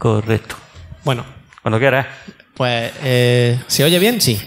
Correcto. Bueno. Cuando quieras. Pues, eh, ¿se oye bien? Sí.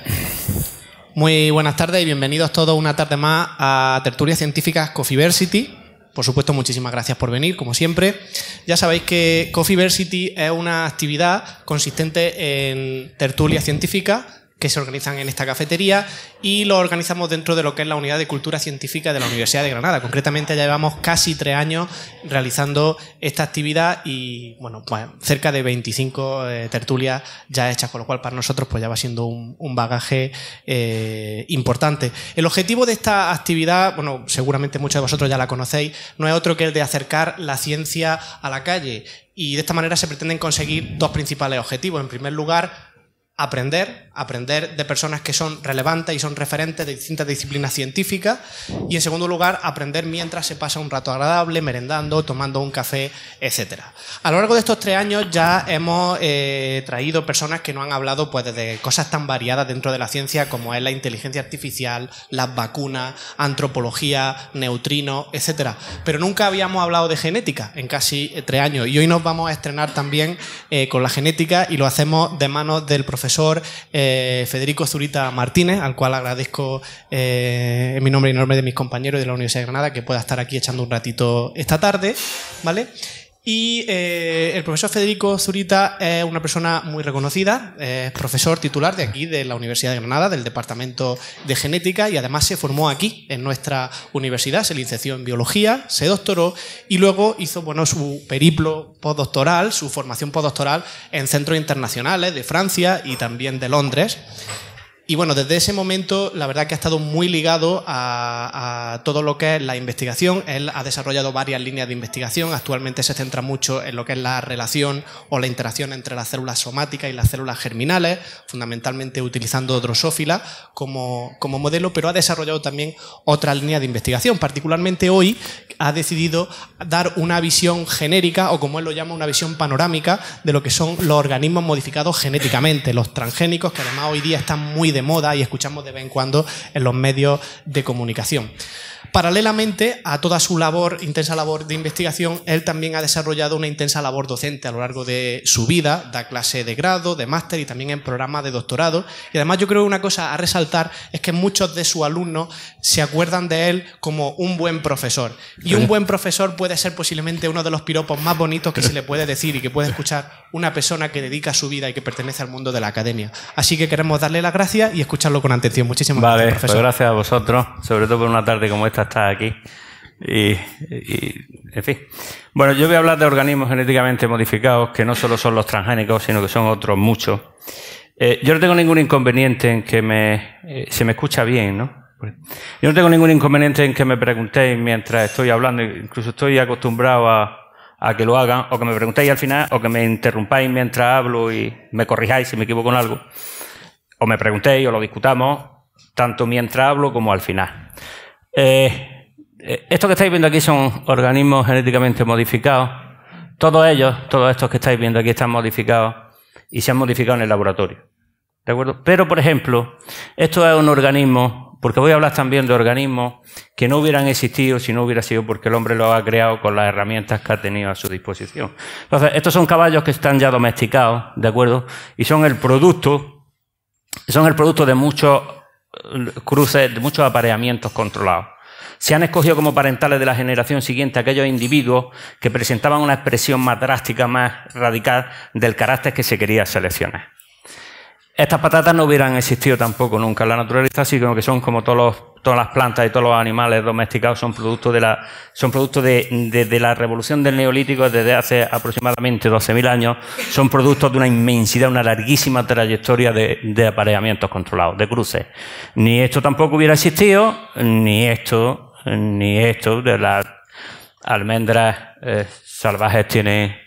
Muy buenas tardes y bienvenidos todos una tarde más a Tertulias Científicas Coffeeversity. Por supuesto, muchísimas gracias por venir, como siempre. Ya sabéis que Coffeeversity es una actividad consistente en tertulia científica que se organizan en esta cafetería y lo organizamos dentro de lo que es la Unidad de Cultura Científica de la Universidad de Granada. Concretamente ya llevamos casi tres años realizando esta actividad y bueno, pues cerca de 25 eh, tertulias ya hechas, con lo cual para nosotros pues ya va siendo un, bagaje eh, importante. El objetivo de esta actividad, bueno, seguramente muchos de vosotros ya la conocéis, no es otro que el de acercar la ciencia a la calle y de esta manera se pretenden conseguir dos principales objetivos. En primer lugar, aprender, aprender de personas que son relevantes y son referentes de distintas disciplinas científicas y en segundo lugar aprender mientras se pasa un rato agradable, merendando, tomando un café, etc. A lo largo de estos tres años ya hemos eh, traído personas que no han hablado pues de cosas tan variadas dentro de la ciencia como es la inteligencia artificial, las vacunas, antropología, neutrinos, etc. Pero nunca habíamos hablado de genética en casi eh, tres años y hoy nos vamos a estrenar también eh, con la genética y lo hacemos de manos del profesor profesor eh, Federico Zurita Martínez, al cual agradezco eh, en mi nombre y nombre de mis compañeros de la Universidad de Granada que pueda estar aquí echando un ratito esta tarde, ¿vale? Y eh, el profesor Federico Zurita es una persona muy reconocida, es profesor titular de aquí, de la Universidad de Granada, del Departamento de Genética, y además se formó aquí, en nuestra universidad, se licenció en biología, se doctoró y luego hizo bueno, su periplo postdoctoral, su formación postdoctoral en centros internacionales de Francia y también de Londres. Y bueno, desde ese momento, la verdad que ha estado muy ligado a, todo lo que es la investigación. Él ha desarrollado varias líneas de investigación. Actualmente se centra mucho en lo que es la relación o la interacción entre las células somáticas y las células germinales, fundamentalmente utilizando drosófila como, modelo, pero ha desarrollado también otra línea de investigación. Particularmente hoy ha decidido dar una visión genérica o, como él lo llama, una visión panorámica de lo que son los organismos modificados genéticamente, los transgénicos, que además hoy día están muy demandados, moda y escuchamos de vez en cuando en los medios de comunicación paralelamente a toda su labor, intensa labor de investigación, él también ha desarrollado una intensa labor docente a lo largo de su vida, da clase de grado, de máster y también en programas de doctorado. Y además yo creo que una cosa a resaltar es que muchos de sus alumnos se acuerdan de él como un buen profesor. Y un buen profesor puede ser posiblemente uno de los piropos más bonitos que se le puede decir y que puede escuchar una persona que dedica su vida y que pertenece al mundo de la academia. Así que queremos darle las gracias y escucharlo con atención. Muchísimas gracias, profesor. Pues gracias a vosotros, sobre todo por una tarde como esta está aquí. Y, en fin. Bueno, yo voy a hablar de organismos genéticamente modificados, que no solo son los transgénicos, sino que son otros muchos. Eh, yo no tengo ningún inconveniente en que me, eh, se me escucha bien, ¿no? Yo no tengo ningún inconveniente en que me preguntéis mientras estoy hablando, incluso estoy acostumbrado a, a que lo hagan, o que me preguntéis al final, o que me interrumpáis mientras hablo y me corrijáis si me equivoco en algo, o me preguntéis o lo discutamos, tanto mientras hablo como al final. Eh, eh, esto que estáis viendo aquí son organismos genéticamente modificados. Todos ellos, todos estos que estáis viendo aquí están modificados y se han modificado en el laboratorio. ¿De acuerdo? Pero, por ejemplo, esto es un organismo, porque voy a hablar también de organismos que no hubieran existido si no hubiera sido porque el hombre lo ha creado con las herramientas que ha tenido a su disposición. Entonces, estos son caballos que están ya domesticados, ¿de acuerdo? Y son el producto, son el producto de muchos cruces, de muchos apareamientos controlados. Se han escogido como parentales de la generación siguiente aquellos individuos que presentaban una expresión más drástica, más radical del carácter que se quería seleccionar. Estas patatas no hubieran existido tampoco nunca en la naturaleza, sino que son como todos los todas las plantas y todos los animales domesticados son producto de la, son productos de, de, la revolución del neolítico desde hace aproximadamente 12.000 años, son productos de una inmensidad, una larguísima trayectoria de, de apareamientos controlados, de cruces. Ni esto tampoco hubiera existido, ni esto, ni esto de las almendras eh, salvajes tiene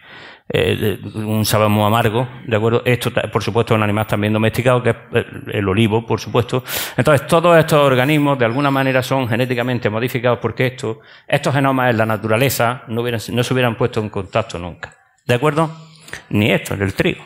eh, un sabor muy amargo, ¿de acuerdo? Esto, por supuesto, es un animal también domesticado, que es eh, el olivo, por supuesto. Entonces, todos estos organismos, de alguna manera, son genéticamente modificados porque esto, estos genomas en la naturaleza no, no se hubieran puesto en contacto nunca, ¿de acuerdo? Ni esto, en el trigo.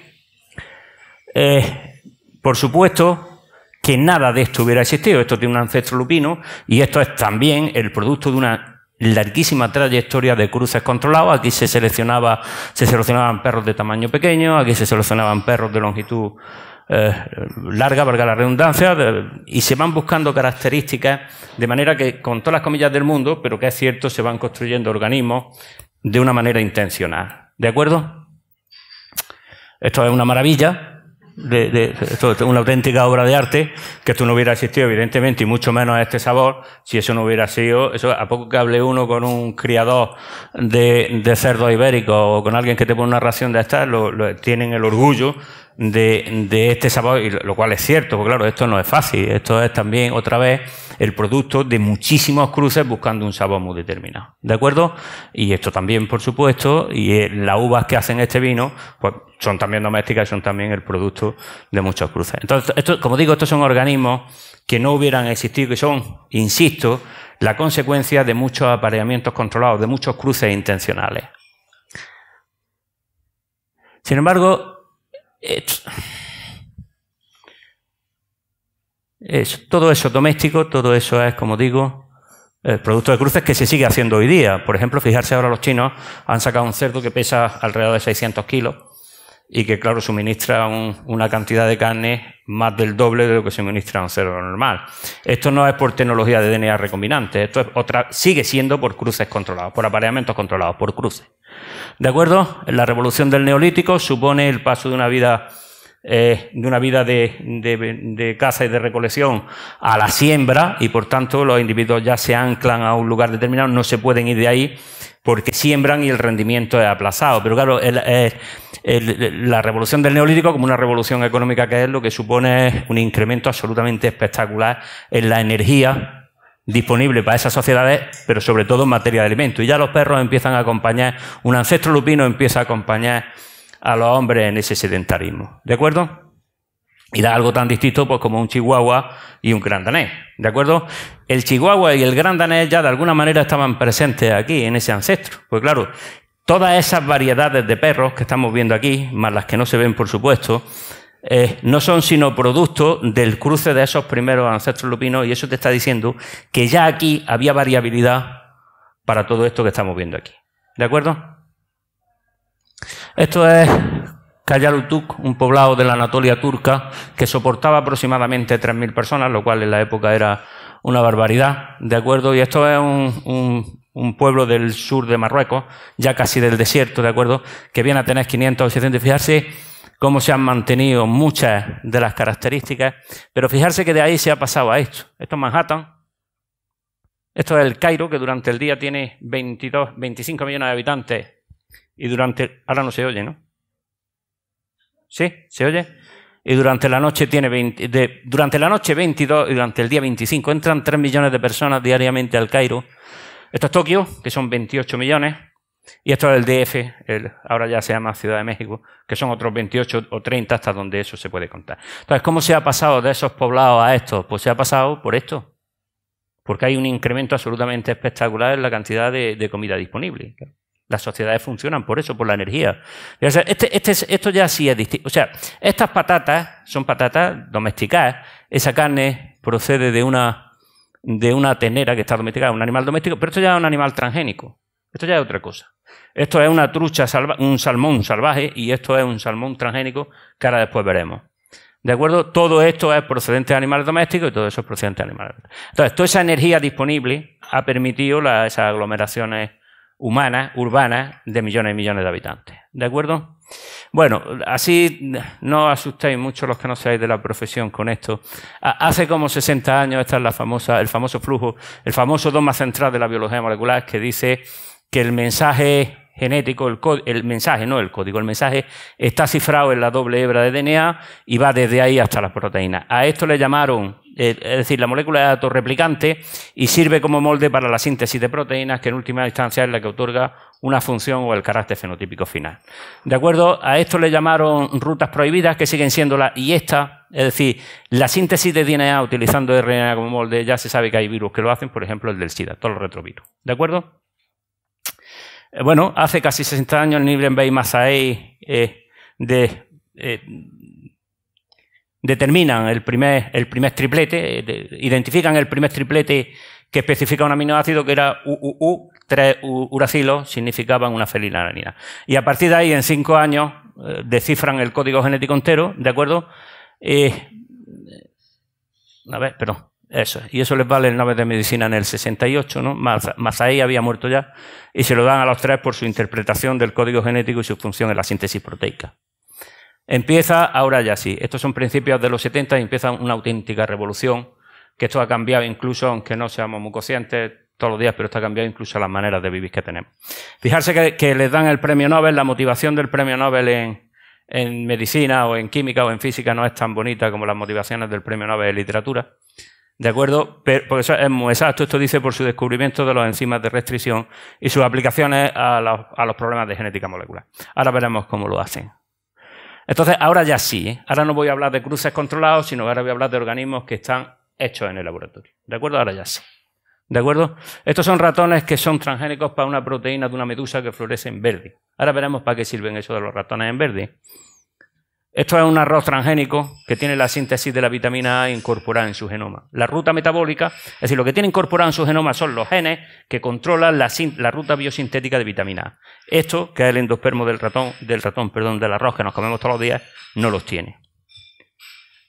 Eh, por supuesto que nada de esto hubiera existido. Esto tiene un ancestro lupino y esto es también el producto de una larguísima trayectoria de cruces controlados. Aquí se seleccionaba, se seleccionaban perros de tamaño pequeño, aquí se seleccionaban perros de longitud eh, larga, valga la redundancia, y se van buscando características de manera que, con todas las comillas del mundo, pero que es cierto, se van construyendo organismos de una manera intencional. ¿De acuerdo? Esto es una maravilla, de, de, una auténtica obra de arte, que esto no hubiera existido, evidentemente, y mucho menos a este sabor, si eso no hubiera sido, eso, a poco que hable uno con un criador de, de cerdos ibéricos o con alguien que te pone una ración de estas, lo, lo, tienen el orgullo de, este sabor, y lo cual es cierto, porque claro, esto no es fácil, esto es también otra vez el producto de muchísimos cruces buscando un sabor muy determinado, ¿de acuerdo? Y esto también, por supuesto, y las uvas que hacen este vino, pues son también domésticas, son también el producto de muchos cruces. Entonces, esto, como digo, estos son organismos que no hubieran existido, que son, insisto, la consecuencia de muchos apareamientos controlados, de muchos cruces intencionales. Sin embargo, eh, todo eso doméstico, todo eso es, como digo, el producto de cruces que se sigue haciendo hoy día. Por ejemplo, fijarse ahora los chinos han sacado un cerdo que pesa alrededor de 600 kilos y que, claro, suministra una cantidad de carne más del doble de lo que suministra un cerebro normal. Esto no es por tecnología de DNA recombinante, esto es otra, sigue siendo por cruces controlados, por apareamientos controlados, por cruces. ¿De acuerdo? La revolución del neolítico supone el paso de una vida, eh, de, una vida de, de caza y de recolección a la siembra y, por tanto, los individuos ya se anclan a un lugar determinado, no se pueden ir de ahí porque siembran y el rendimiento es aplazado. Pero claro, la revolución del neolítico como una revolución económica que es lo que supone es un incremento absolutamente espectacular en la energía disponible para esas sociedades, pero sobre todo en materia de alimentos. Y ya los perros empiezan a acompañar, un ancestro lupino empieza a acompañar a los hombres en ese sedentarismo. ¿De acuerdo? Y da algo tan distinto pues, como un chihuahua y un gran danés. ¿De acuerdo? El chihuahua y el gran danés ya de alguna manera estaban presentes aquí, en ese ancestro. Pues claro, todas esas variedades de perros que estamos viendo aquí, más las que no se ven, por supuesto, eh, no son sino producto del cruce de esos primeros ancestros lupinos, y eso te está diciendo que ya aquí había variabilidad para todo esto que estamos viendo aquí. ¿De acuerdo? Esto es Kayalutuk, un poblado de la Anatolia turca que soportaba aproximadamente 3.000 personas, lo cual en la época era una barbaridad, ¿de acuerdo? Y esto es un, pueblo del sur de Marruecos, ya casi del desierto, ¿de acuerdo? Que viene a tener 500 o 600. Fijarse cómo se han mantenido muchas de las características, pero fijarse que de ahí se ha pasado a esto. Esto es Manhattan. Esto es el Cairo, que durante el día tiene 22, 25 millones de habitantes y durante... Ahora no se oye, ¿no? ¿Sí? ¿Se oye? Y durante la noche tiene durante la noche 22 y durante el día 25 entran 3 millones de personas diariamente al Cairo. Esto es Tokio, que son 28 millones, y esto es el DF, ahora ya se llama Ciudad de México, que son otros 28 o 30 hasta donde eso se puede contar. Entonces, ¿cómo se ha pasado de esos poblados a estos? Pues se ha pasado por esto, porque hay un incremento absolutamente espectacular en la cantidad de, comida disponible. Las sociedades funcionan por eso, por la energía. Este, este, esto ya sí es distinto. O sea, estas patatas son patatas domesticadas. Esa carne procede de una, de una tenera que está domesticada, un animal doméstico, pero esto ya es un animal transgénico. Esto ya es otra cosa. Esto es una trucha, salva, un salmón salvaje y esto es un salmón transgénico que ahora después veremos. ¿De acuerdo? Todo esto es procedente de animales domésticos y todo eso es procedente de animales. Entonces, toda esa energía disponible ha permitido esas aglomeraciones humana, urbana, de millones y millones de habitantes. ¿De acuerdo? Bueno, así no os asustéis mucho los que no seáis de la profesión con esto. Hace como 60 años, está es la famosa, el famoso flujo, el famoso dogma central de la biología molecular que dice que el mensaje genético, el, el, mensaje, no el código, el mensaje está cifrado en la doble hebra de DNA y va desde ahí hasta las proteínas. A esto le llamaron eh, es decir, la molécula es autorreplicante y sirve como molde para la síntesis de proteínas, que en última instancia es la que otorga una función o el carácter fenotípico final. De acuerdo, a esto le llamaron rutas prohibidas, que siguen siendo las. y esta, es decir, la síntesis de DNA utilizando RNA como molde, ya se sabe que hay virus que lo hacen, por ejemplo, el del SIDA, todos los retrovirus. ¿De acuerdo? Eh, bueno, hace casi 60 años Niblen Bay Masaei eh, de determinan el primer, triplete, identifican el primer triplete que especifica un aminoácido que era UUU, tres uracilos significaban una ananina. Y a partir de ahí, en cinco años, eh, descifran el código genético entero, ¿de acuerdo? Eh, eso, y eso les vale el Nobel de Medicina en el 68, ¿no? Mazaí había muerto ya, y se lo dan a los tres por su interpretación del código genético y su función en la síntesis proteica. Empieza ahora ya sí. Estos son principios de los 70 y empieza una auténtica revolución, que esto ha cambiado incluso, aunque no seamos muy conscientes todos los días, pero esto ha cambiado incluso las maneras de vivir que tenemos. Fijarse que, les dan el premio Nobel, la motivación del premio Nobel en, medicina o en química o en física no es tan bonita como las motivaciones del premio Nobel en literatura. ¿De acuerdo? Pero, porque eso es muy exacto. Esto dice por su descubrimiento de los enzimas de restricción y sus aplicaciones a a los problemas de genética molecular. Ahora veremos cómo lo hacen. Entonces, ahora ya sí, ¿eh? ahora no voy a hablar de cruces controlados, sino ahora voy a hablar de organismos que están hechos en el laboratorio. ¿De acuerdo? Ahora ya sí. ¿De acuerdo? Estos son ratones que son transgénicos para una proteína de una medusa que florece en verde. Ahora veremos para qué sirven esos de los ratones en verde. Esto es un arroz transgénico que tiene la síntesis de la vitamina A incorporada en su genoma. La ruta metabólica, es decir, lo que tiene incorporado en su genoma son los genes que controlan la, ruta biosintética de vitamina A. Esto, que es el endospermo del ratón, del ratón, perdón, del arroz que nos comemos todos los días, no los tiene.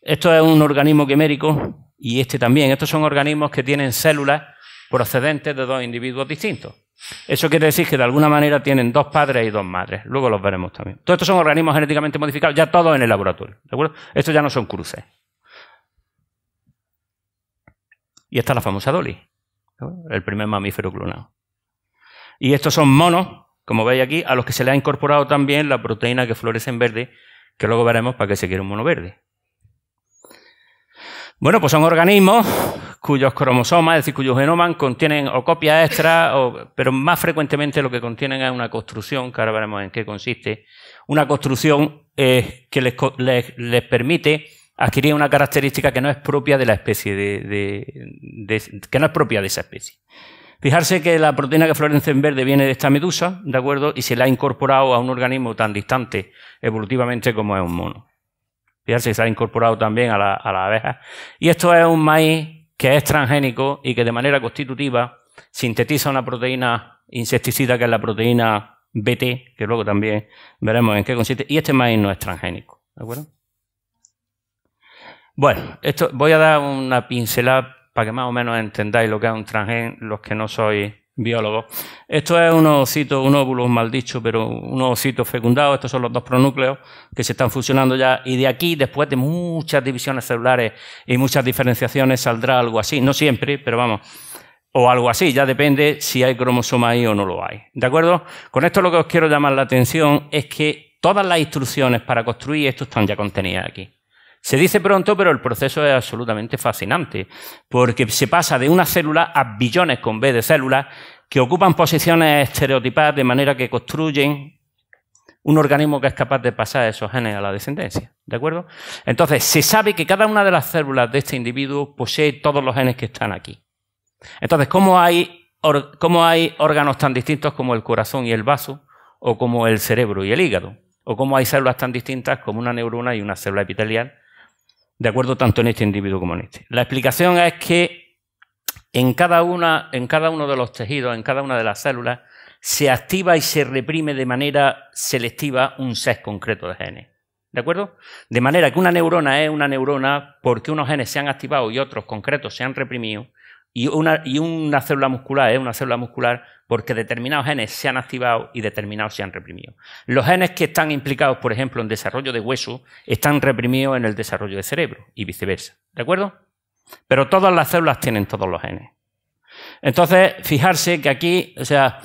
Esto es un organismo quimérico y este también. Estos son organismos que tienen células procedentes de dos individuos distintos. Eso quiere decir que de alguna manera tienen dos padres y dos madres. Luego los veremos también. Todos estos son organismos genéticamente modificados, ya todos en el laboratorio. ¿De Estos ya no son cruces. Y esta es la famosa Dolly, el primer mamífero clonado. Y estos son monos, como veis aquí, a los que se le ha incorporado también la proteína que florece en verde, que luego veremos para qué se quiere un mono verde. Bueno, pues son organismos cuyos cromosomas, es decir, cuyos genomas contienen o copias extra, pero más frecuentemente lo que contienen es una construcción, que ahora veremos en qué consiste, una construcción eh, que les, permite adquirir una característica que no es propia de la especie, que no es propia de esa especie. Fijarse que la proteína que florece en verde viene de esta medusa, ¿de acuerdo? Y se la ha incorporado a un organismo tan distante evolutivamente como es un mono. Fijarse que se ha incorporado también a, la, abeja. Y esto es un maíz que es transgénico y que de manera constitutiva sintetiza una proteína insecticida que es la proteína BT, que luego también veremos en qué consiste, y este maíz no es transgénico. ¿De acuerdo? Bueno, esto voy a dar una pincelada para que más o menos entendáis lo que es un transgén, los que no sois Biólogo. Esto es un un óvulo mal dicho, pero un ovocito fecundado. Estos son los dos pronúcleos que se están fusionando ya. Y de aquí, después de muchas divisiones celulares y muchas diferenciaciones, saldrá algo así. No siempre, pero vamos. O algo así, ya depende si hay cromosoma ahí o no lo hay. ¿De acuerdo? Con esto lo que os quiero llamar la atención es que todas las instrucciones para construir esto están ya contenidas aquí. Se dice pronto, pero el proceso es absolutamente fascinante, porque se pasa de una célula a billones con B de células que ocupan posiciones estereotipadas de manera que construyen un organismo que es capaz de pasar esos genes a la descendencia. ¿De acuerdo? Entonces, se sabe que cada una de las células de este individuo posee todos los genes que están aquí. Entonces, ¿cómo hay, cómo hay órganos tan distintos como el corazón y el vaso, o como el cerebro y el hígado? ¿O cómo hay células tan distintas como una neurona y una célula epitelial? de acuerdo tanto en este individuo como en este. La explicación es que en cada, una, en cada uno de los tejidos, en cada una de las células, se activa y se reprime de manera selectiva un set concreto de genes. ¿De acuerdo? De manera que una neurona es una neurona porque unos genes se han activado y otros concretos se han reprimido, y una, célula muscular es una célula muscular porque determinados genes se han activado y determinados se han reprimido. Los genes que están implicados, por ejemplo, en desarrollo de hueso, están reprimidos en el desarrollo de cerebro y viceversa. ¿De acuerdo? Pero todas las células tienen todos los genes. Entonces, fijarse que aquí, o sea,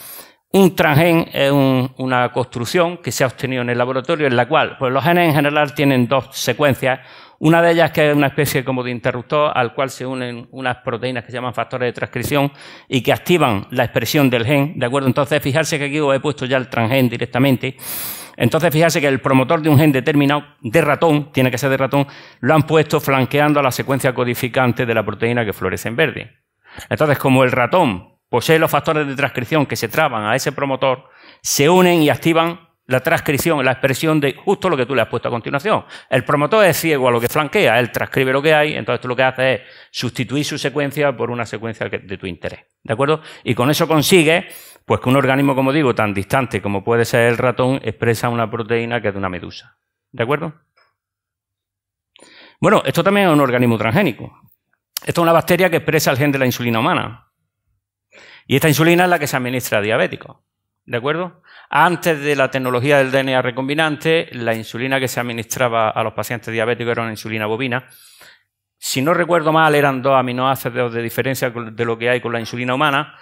un transgen es una construcción que se ha obtenido en el laboratorio en la cual pues los genes en general tienen dos secuencias una de ellas que es una especie como de interruptor al cual se unen unas proteínas que se llaman factores de transcripción y que activan la expresión del gen, ¿de acuerdo? Entonces, fijarse que aquí os he puesto ya el transgen directamente. Entonces, fijarse que el promotor de un gen determinado, de ratón, tiene que ser de ratón, lo han puesto flanqueando a la secuencia codificante de la proteína que florece en verde. Entonces, como el ratón posee los factores de transcripción que se traban a ese promotor, se unen y activan la transcripción, la expresión de justo lo que tú le has puesto a continuación. El promotor es ciego a lo que flanquea, él transcribe lo que hay, entonces tú lo que haces es sustituir su secuencia por una secuencia de tu interés. ¿De acuerdo? Y con eso consigue, pues, que un organismo, como digo, tan distante como puede ser el ratón, expresa una proteína que es de una medusa. ¿De acuerdo? Bueno, esto también es un organismo transgénico. Esto es una bacteria que expresa el gen de la insulina humana. Y esta insulina es la que se administra a diabéticos. ¿De acuerdo? Antes de la tecnología del DNA recombinante, la insulina que se administraba a los pacientes diabéticos era una insulina bovina. Si no recuerdo mal, eran dos aminoácidos de diferencia de lo que hay con la insulina humana.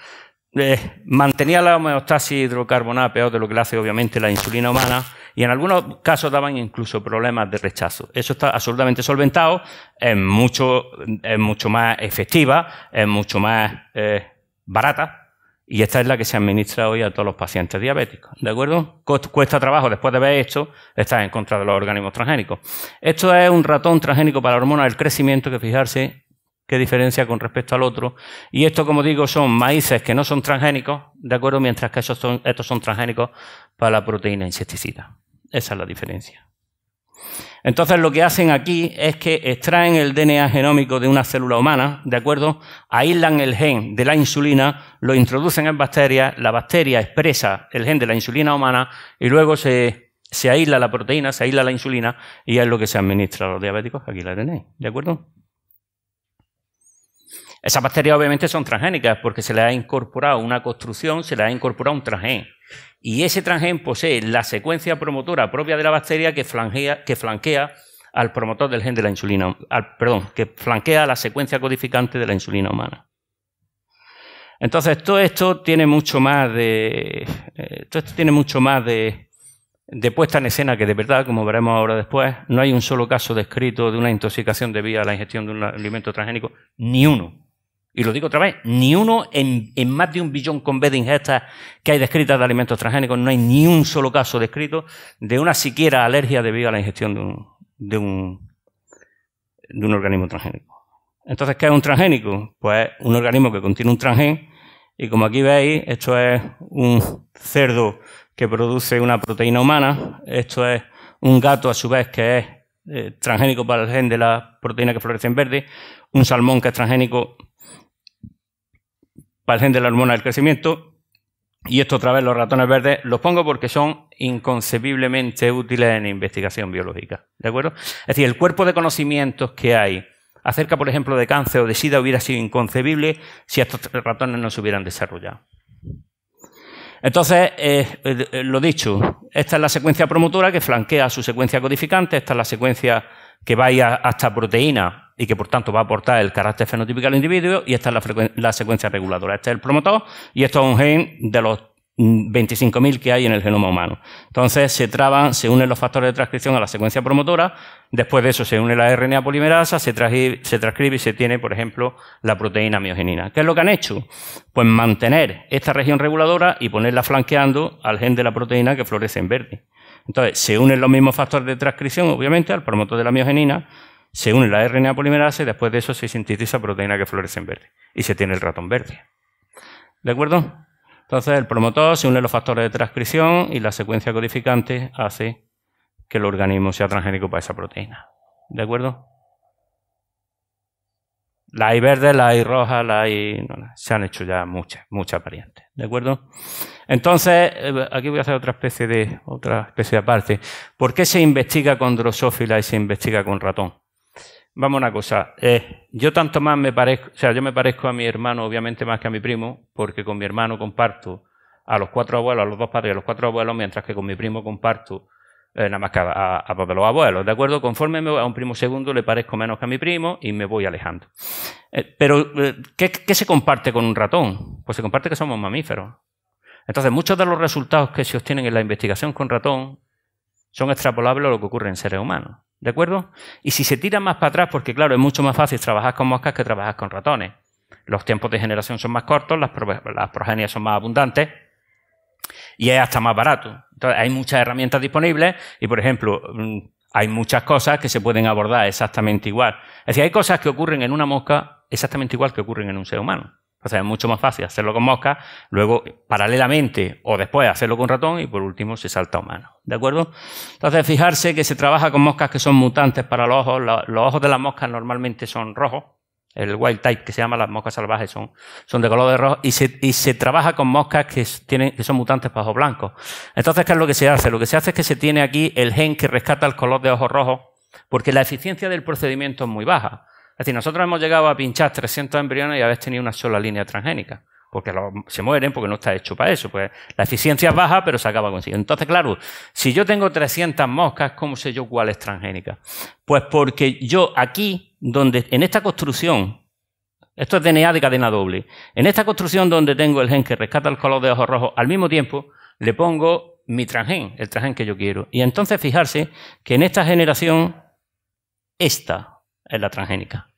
Eh, mantenía la homeostasis hidrocarbonada peor de lo que le hace obviamente la insulina humana y en algunos casos daban incluso problemas de rechazo. Eso está absolutamente solventado, es mucho, es mucho más efectiva, es mucho más eh, barata y esta es la que se administra hoy a todos los pacientes diabéticos. ¿De acuerdo? Cuesta trabajo después de ver esto, estás en contra de los organismos transgénicos. Esto es un ratón transgénico para la hormona del crecimiento, que fijarse qué diferencia con respecto al otro. Y esto, como digo, son maíces que no son transgénicos, ¿de acuerdo? Mientras que estos son transgénicos para la proteína insecticida. Esa es la diferencia. Entonces lo que hacen aquí es que extraen el DNA genómico de una célula humana, ¿de acuerdo? Aíslan el gen de la insulina, lo introducen en bacterias, la bacteria expresa el gen de la insulina humana y luego se, se aísla la proteína, se aísla la insulina y es lo que se administra a los diabéticos. Aquí la tenéis, ¿de acuerdo? Esas bacterias obviamente son transgénicas porque se le ha incorporado una construcción, se le ha incorporado un transgén. Y ese transgén posee la secuencia promotora propia de la bacteria que, que flanquea al promotor del gen de la insulina, al, perdón, que flanquea la secuencia codificante de la insulina humana. Entonces, todo esto tiene mucho más de. Eh, todo esto tiene mucho más de, de puesta en escena que de verdad, como veremos ahora después, no hay un solo caso descrito de una intoxicación debida a la ingestión de un alimento transgénico, ni uno y lo digo otra vez, ni uno en, más de un billón con B de ingestas que hay descritas de alimentos transgénicos, no hay ni un solo caso descrito de una siquiera alergia debido a la ingestión de un, de un, organismo transgénico. Entonces, ¿qué es un transgénico? Pues un organismo que contiene un transgen, y como aquí veis, esto es un cerdo que produce una proteína humana, esto es un gato a su vez que es eh, transgénico para el gen de la proteína que florece en verde, un salmón que es transgénico parecen de la hormona del crecimiento. Y esto otra vez, los ratones verdes, los pongo porque son inconcebiblemente útiles en investigación biológica. ¿De acuerdo? Es decir, el cuerpo de conocimientos que hay acerca, por ejemplo, de cáncer o de sida hubiera sido inconcebible si estos ratones no se hubieran desarrollado. Entonces, eh, eh, lo dicho, esta es la secuencia promotora que flanquea su secuencia codificante, esta es la secuencia que va hasta proteína y que por tanto va a aportar el carácter fenotípico al individuo y esta es la, secuencia reguladora. Este es el promotor y esto es un gen de los 25.000 mm, que hay en el genoma humano. Entonces se traban, se unen los factores de transcripción a la secuencia promotora, después de eso se une la RNA polimerasa, se, se transcribe y se tiene, por ejemplo, la proteína miogenina. ¿Qué es lo que han hecho? Pues mantener esta región reguladora y ponerla flanqueando al gen de la proteína que florece en verde. Entonces se unen los mismos factores de transcripción, obviamente, al promotor de la miogenina, se une la RNA polimerasa y después de eso se sintetiza proteína que florece en verde y se tiene el ratón verde. ¿De acuerdo? Entonces el promotor se une los factores de transcripción y la secuencia codificante hace que el organismo sea transgénico para esa proteína. ¿De acuerdo? La hay verde, la hay roja, la hay... se han hecho ya muchas, muchas variantes, ¿de acuerdo? Entonces, eh, aquí voy a hacer otra especie de, otra especie aparte. ¿Por qué se investiga con drosófila y se investiga con ratón? Vamos a una cosa. Eh, yo tanto más me parezco, o sea, yo me parezco a mi hermano, obviamente, más que a mi primo, porque con mi hermano comparto a los cuatro abuelos, a los dos padres, a los cuatro abuelos, mientras que con mi primo comparto eh, nada más que a, los abuelos, ¿de acuerdo? Conforme me voy a un primo segundo, le parezco menos que a mi primo y me voy alejando. Eh, pero, ¿qué se comparte con un ratón? Pues se comparte que somos mamíferos. Entonces, muchos de los resultados que se obtienen en la investigación con ratón son extrapolables a lo que ocurre en seres humanos. ¿De acuerdo? Y si se tira más para atrás, porque claro, es mucho más fácil trabajar con moscas que trabajar con ratones. Los tiempos de generación son más cortos, las, las progenias son más abundantes y es hasta más barato. Entonces, hay muchas herramientas disponibles y, por ejemplo, mm, hay muchas cosas que se pueden abordar exactamente igual. Es decir, hay cosas que ocurren en una mosca exactamente igual que ocurren en un ser humano. O sea, es mucho más fácil hacerlo con moscas, luego paralelamente o después hacerlo con ratón y por último se salta humano. ¿De acuerdo? Entonces, fijarse que se trabaja con moscas que son mutantes para los ojos. Los ojos de las moscas normalmente son rojos. El wild type que se llama las moscas salvajes son, de color de rojo y se, trabaja con moscas que, tienen, que son mutantes para ojos blancos. Entonces, ¿qué es lo que se hace? Lo que se hace es que se tiene aquí el gen que rescata el color de ojos rojos porque la eficiencia del procedimiento es muy baja. Es decir, nosotros hemos llegado a pinchar 300 embriones y habéis tenido una sola línea transgénica, porque se mueren, porque no está hecho para eso. Pues la eficiencia es baja, pero se acaba consiguiendo. Entonces, claro, si yo tengo 300 moscas, ¿cómo sé yo cuál es transgénica? Pues porque yo aquí, donde en esta construcción, esto es DNA de cadena doble, en esta construcción donde tengo el gen que rescata el color de ojos rojos, al mismo tiempo le pongo mi transgen, el transgen que yo quiero. Y entonces fijarse que en esta generación, esta es la transgénica.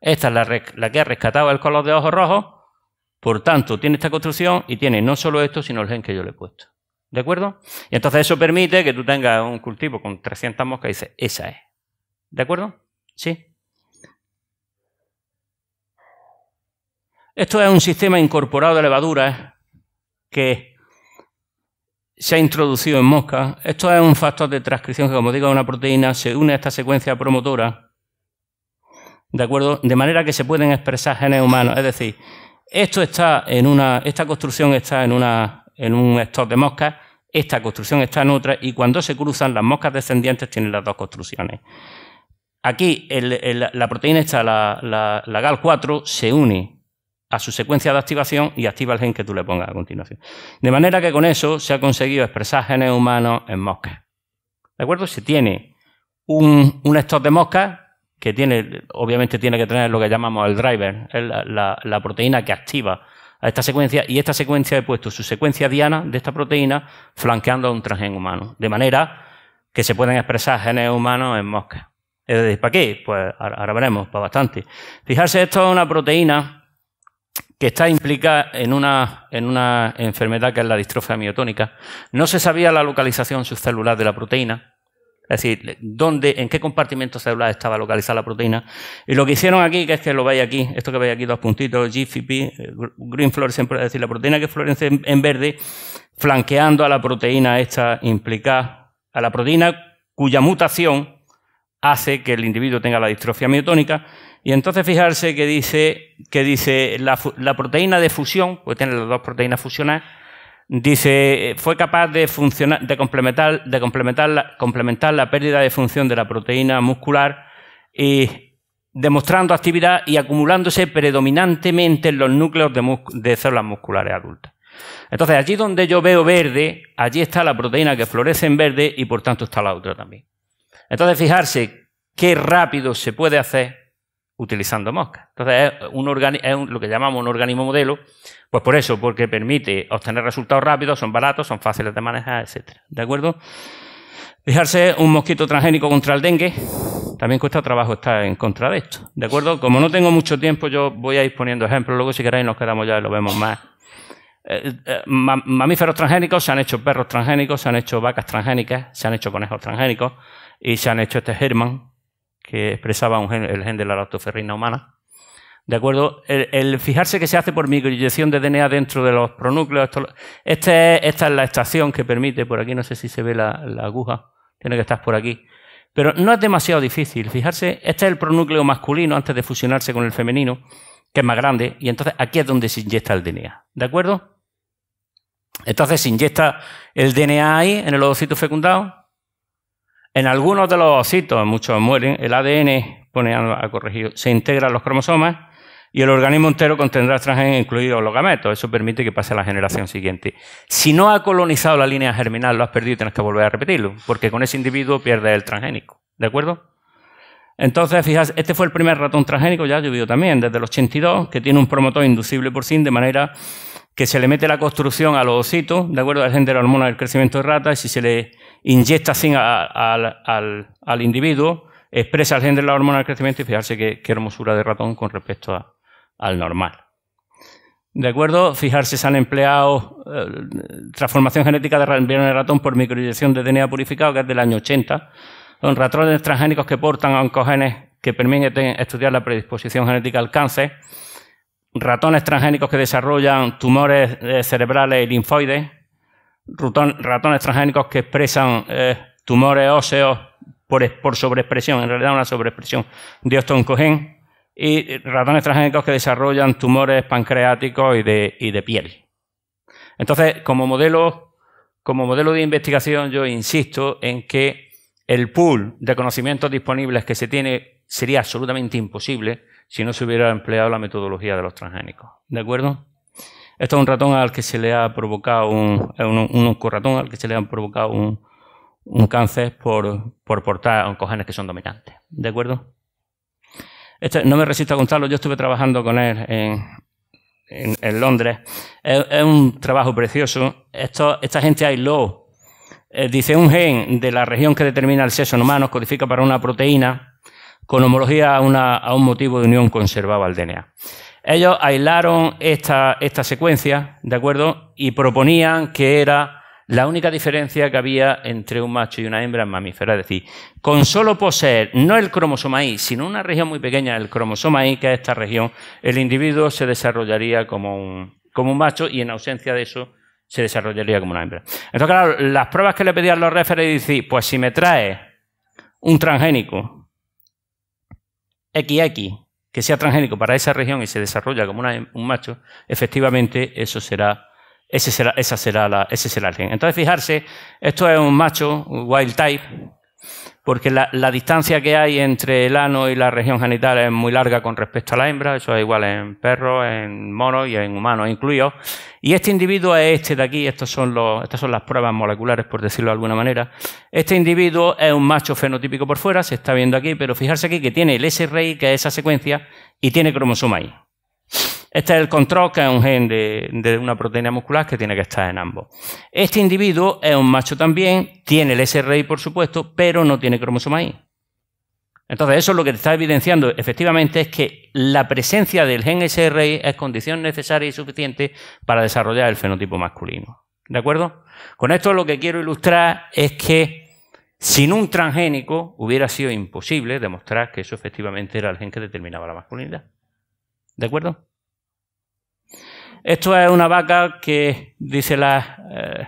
Esta es la, que ha rescatado el color de ojos rojos, por tanto, tiene esta construcción y tiene no solo esto, sino el gen que yo le he puesto. ¿De acuerdo? Y entonces eso permite que tú tengas un cultivo con 300 moscas y dices, esa es. ¿De acuerdo? ¿Sí? Esto es un sistema incorporado de levadura que se ha introducido en moscas. Esto es un factor de transcripción que, como digo, una proteína, se une a esta secuencia promotora ¿De acuerdo? De manera que se pueden expresar genes humanos. Es decir, esto está en una, esta construcción está en, una, en un stock de moscas, esta construcción está en otra, y cuando se cruzan, las moscas descendientes tienen las dos construcciones. Aquí la proteína está, la, GAL4, se une a su secuencia de activación y activa el gen que tú le pongas a continuación. De manera que con eso se ha conseguido expresar genes humanos en moscas. ¿De acuerdo? Se tiene un, un stock de moscas que tiene, obviamente tiene que tener lo que llamamos el driver, la, la, proteína que activa a esta secuencia, y esta secuencia he puesto su secuencia diana de esta proteína flanqueando a un transgen humano, de manera que se pueden expresar genes humanos en moscas. Es decir, ¿para qué? Pues ahora veremos, para bastante. Fijarse, esto es una proteína que está implicada en una, en una enfermedad que es la distrofia miotónica. No se sabía la localización subcelular de la proteína, es decir, dónde, en qué compartimento celular estaba localizada la proteína. Y lo que hicieron aquí, que es que lo veis aquí, esto que veis aquí, dos puntitos, GFP, eh, Green Fluorescent, es decir, la proteína que florece en verde, flanqueando a la proteína esta implicada, a la proteína cuya mutación hace que el individuo tenga la distrofia miotónica. Y entonces fijarse que dice, que dice la, proteína de fusión, pues tiene las dos proteínas fusionadas, Dice, fue capaz de, complementar, de complementar, la, pérdida de función de la proteína muscular y demostrando actividad y acumulándose predominantemente en los núcleos de, de células musculares adultas. Entonces, allí donde yo veo verde, allí está la proteína que florece en verde y por tanto está la otra también. Entonces, fijarse qué rápido se puede hacer utilizando moscas. Entonces, es, un lo que llamamos un organismo modelo, pues por eso, porque permite obtener resultados rápidos, son baratos, son fáciles de manejar, etc. ¿De acuerdo? Fijarse, un mosquito transgénico contra el dengue, también cuesta trabajo estar en contra de esto. ¿De acuerdo? Como no tengo mucho tiempo, yo voy a ir poniendo ejemplos, luego si queréis nos quedamos ya y lo vemos más. Eh, eh, mamíferos transgénicos, se han hecho perros transgénicos, se han hecho vacas transgénicas, se han hecho conejos transgénicos y se han hecho este germán que expresaba el gen de la lactoferrina humana. ¿De acuerdo? El, fijarse que se hace por microinyección de DNA dentro de los pronúcleos. Este, esta es la estación que permite, por aquí no sé si se ve la, aguja, tiene que estar por aquí. Pero no es demasiado difícil. Fijarse, este es el pronúcleo masculino antes de fusionarse con el femenino, que es más grande, y entonces aquí es donde se inyecta el DNA. ¿De acuerdo? Entonces se inyecta el DNA ahí en el ovocito fecundado, en algunos de los ositos, muchos mueren, el ADN, pone a corregir, se integra en los cromosomas y el organismo entero contendrá transgénicos, incluidos los gametos. Eso permite que pase a la generación siguiente. Si no ha colonizado la línea germinal, lo has perdido y tienes que volver a repetirlo, porque con ese individuo pierde el transgénico. ¿De acuerdo? Entonces, fíjate, este fue el primer ratón transgénico, ya ha llovido también, desde el 82, que tiene un promotor inducible por sí, de manera que se le mete la construcción a los ositos, ¿de acuerdo? La gente de la hormona del crecimiento de ratas, y si se le inyecta zinc al, individuo, expresa al género de la hormona del crecimiento y fijarse qué, hermosura de ratón con respecto al normal. ¿De acuerdo? Fijarse, se han empleado eh, transformación genética de embrión de ratón por microinyección de DNA purificado, que es del año 80. Son ratones transgénicos que portan oncogenes que permiten este, estudiar la predisposición genética al cáncer. Ratones transgénicos que desarrollan tumores eh, cerebrales y linfoides ratones transgénicos que expresan eh, tumores óseos por, sobreexpresión, en realidad una sobreexpresión de ostoncogen y ratones transgénicos que desarrollan tumores pancreáticos y de, y de piel. Entonces, como modelo, como modelo de investigación, yo insisto en que el pool de conocimientos disponibles que se tiene sería absolutamente imposible si no se hubiera empleado la metodología de los transgénicos. ¿De acuerdo? Esto es un ratón al que se le ha provocado un, un, ratón al que se le han provocado un, cáncer por, por portar oncogenes que son dominantes. ¿De acuerdo? Este, no me resisto a contarlo, yo estuve trabajando con él en, Londres. Es, un trabajo precioso. Esto, esta gente aisló, lo eh, dice un gen de la región que determina el sexo en humanos, codifica para una proteína con homología a, a un motivo de unión conservado al DNA. Ellos aislaron esta, secuencia, ¿de acuerdo? Y proponían que era la única diferencia que había entre un macho y una hembra en mamíferos. Es decir, con solo poseer no el cromosoma I, sino una región muy pequeña del cromosoma I, que es esta región, el individuo se desarrollaría como un, macho y en ausencia de eso se desarrollaría como una hembra. Entonces, claro, las pruebas que le pedían los referentes, decían, pues si me trae un transgénico XX que sea transgénico para esa región y se desarrolla como un macho, efectivamente eso será, ese será, esa será la, ese será el gen. Entonces, fijarse, esto es un macho, wild type, porque la, distancia que hay entre el ano y la región genital es muy larga con respecto a la hembra, eso es igual en perros, en monos y en humanos incluidos. Y este individuo es este de aquí, estas son las pruebas moleculares, por decirlo de alguna manera. Este individuo es un macho fenotípico por fuera, se está viendo aquí, pero fijarse aquí que tiene el SRI, que es esa secuencia, y tiene cromosoma ahí. Este es el control, que es un gen de, una proteína muscular que tiene que estar en ambos. Este individuo es un macho también, tiene el SRI, por supuesto, pero no tiene cromosoma Y. Entonces, eso es lo que está evidenciando efectivamente es que la presencia del gen SRI es condición necesaria y suficiente para desarrollar el fenotipo masculino. ¿De acuerdo? Con esto lo que quiero ilustrar es que sin un transgénico hubiera sido imposible demostrar que eso efectivamente era el gen que determinaba la masculinidad. ¿De acuerdo? Esto es una vaca que, dice la, eh,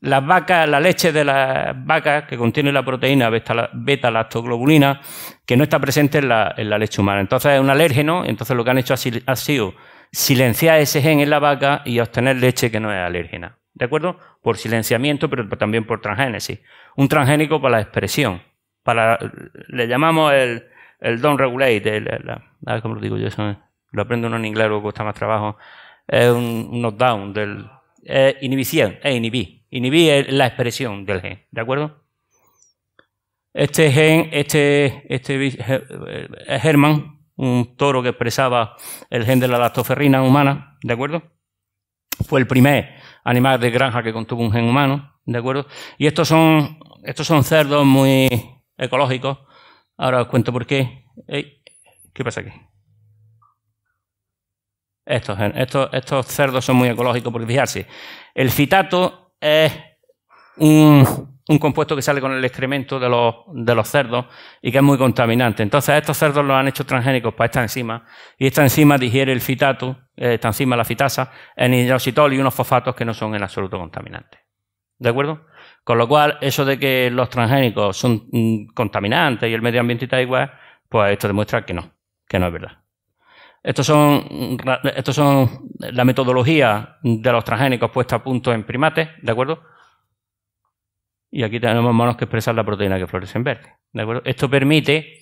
las vacas, la leche de las vacas que contiene la proteína beta-lactoglobulina, que no está presente en la, leche humana. Entonces es un alérgeno, entonces lo que han hecho ha, sido silenciar ese gen en la vaca y obtener leche que no es alérgena. ¿De acuerdo? Por silenciamiento, pero también por transgénesis. Un transgénico para la expresión. Para, le llamamos el, el don't regulate, ¿cómo lo digo yo? Eso lo aprendo en inglés, luego cuesta más trabajo es un, knockdown del inhibición, inhibir. Inhibir es la expresión del gen, ¿de acuerdo? Este gen, este, este es eh, Herman, un toro que expresaba el gen de la lactoferrina humana, ¿de acuerdo? Fue el primer animal de granja que contuvo un gen humano, ¿de acuerdo? Y estos son, estos son cerdos muy ecológicos. Ahora os cuento por qué. ¿Qué pasa aquí? Eh, estos, estos, cerdos son muy ecológicos porque fijarse, el fitato es un, compuesto que sale con el excremento de los, de los, cerdos y que es muy contaminante. Entonces, estos cerdos los han hecho transgénicos para esta enzima y esta enzima digiere el fitato, eh, esta enzima, la fitasa, en hidroxitol y unos fosfatos que no son en absoluto contaminantes. ¿De acuerdo? Con lo cual, eso de que los transgénicos son mm, contaminantes y el medio ambiente está igual, pues esto demuestra que no, que no es verdad. Estos son, estos son la metodología de los transgénicos puesta a punto en primates, ¿de acuerdo? Y aquí tenemos monos que expresan la proteína que florece en verde, ¿de acuerdo? Esto permite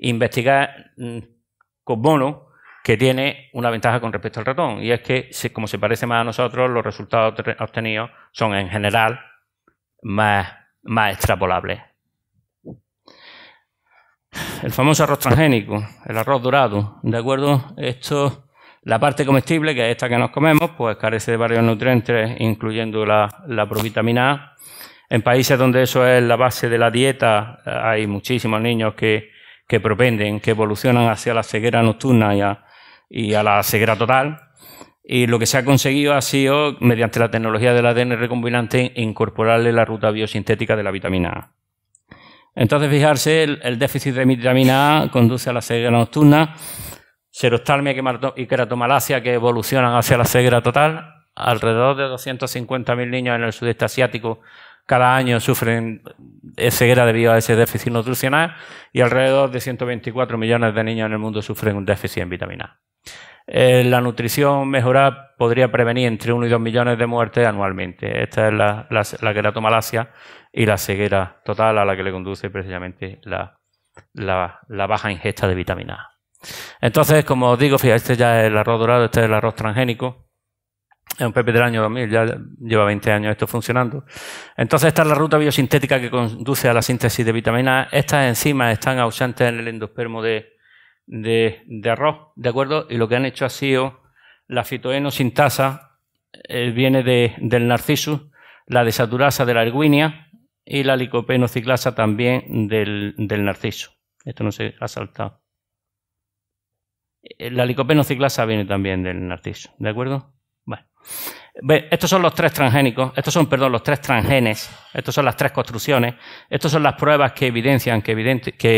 investigar mm, con mono que tiene una ventaja con respecto al ratón, y es que, como se parece más a nosotros, los resultados obtenidos son en general más, más extrapolables. El famoso arroz transgénico, el arroz dorado, ¿de acuerdo? Esto, la parte comestible, que es esta que nos comemos, pues carece de varios nutrientes, incluyendo la, provitamina A. En países donde eso es la base de la dieta, eh, hay muchísimos niños que, propenden, que evolucionan hacia la ceguera nocturna y a, y a la ceguera total. Y lo que se ha conseguido ha sido, mediante la tecnología del ADN recombinante, incorporarle la ruta biosintética de la vitamina A. Entonces, fijarse, el, déficit de vitamina A conduce a la ceguera nocturna, serostalmia y queratomalacia que evolucionan hacia la ceguera total. Alrededor de 250.000 niños en el sudeste asiático cada año sufren ceguera debido a ese déficit nutricional y alrededor de 124 millones de niños en el mundo sufren un déficit en vitamina A. Eh, la nutrición mejorada podría prevenir entre 1 y 2 millones de muertes anualmente. Esta es la, la, la queratomalacia y la ceguera total a la que le conduce precisamente la, baja ingesta de vitamina A. Entonces, como os digo, fíjate, este ya es el arroz dorado, este es el arroz transgénico. Es un Pepe del año 2000, ya lleva 20 años esto funcionando. Entonces, esta es la ruta biosintética que conduce a la síntesis de vitamina A. Estas enzimas están ausentes en el endospermo de, de, arroz, ¿de acuerdo? Y lo que han hecho ha sido la fitoenosintasa, eh, viene del narciso, la desaturasa de la erguinia y la licopenociclasa también del, del narciso. Esto no se ha saltado. Eh, la licopenociclasa viene también del narciso, ¿de acuerdo? Bueno. Estos son los tres transgénicos, estos son, perdón, los tres transgenes, estas son las tres construcciones, estas son las pruebas que evidencian que,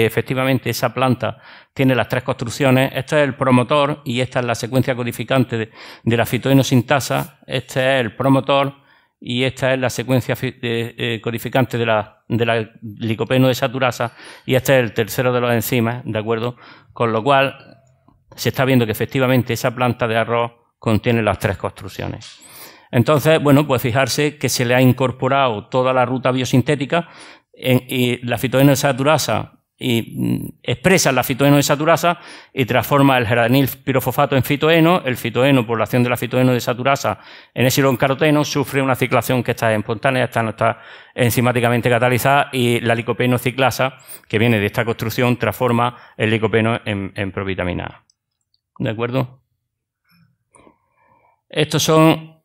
efectivamente esa planta tiene las tres construcciones. Este es el promotor y esta es la secuencia codificante de, la fitoinosintasa, este es el promotor y esta es la secuencia eh, codificante de la, de la licopeno de saturasa y este es el tercero de los enzimas, ¿de acuerdo? Con lo cual se está viendo que efectivamente esa planta de arroz contiene las tres construcciones. Entonces, bueno, pues fijarse que se le ha incorporado toda la ruta biosintética y la saturasa y mm, expresa la saturasa y transforma el geranil pirofosfato en fitoeno, el fitoeno por la acción de la desaturasa en esiloncaroteno, caroteno sufre una ciclación que está espontánea, está, no está enzimáticamente catalizada y la licopeno ciclasa que viene de esta construcción transforma el licopeno en, en A. ¿De acuerdo? Estos son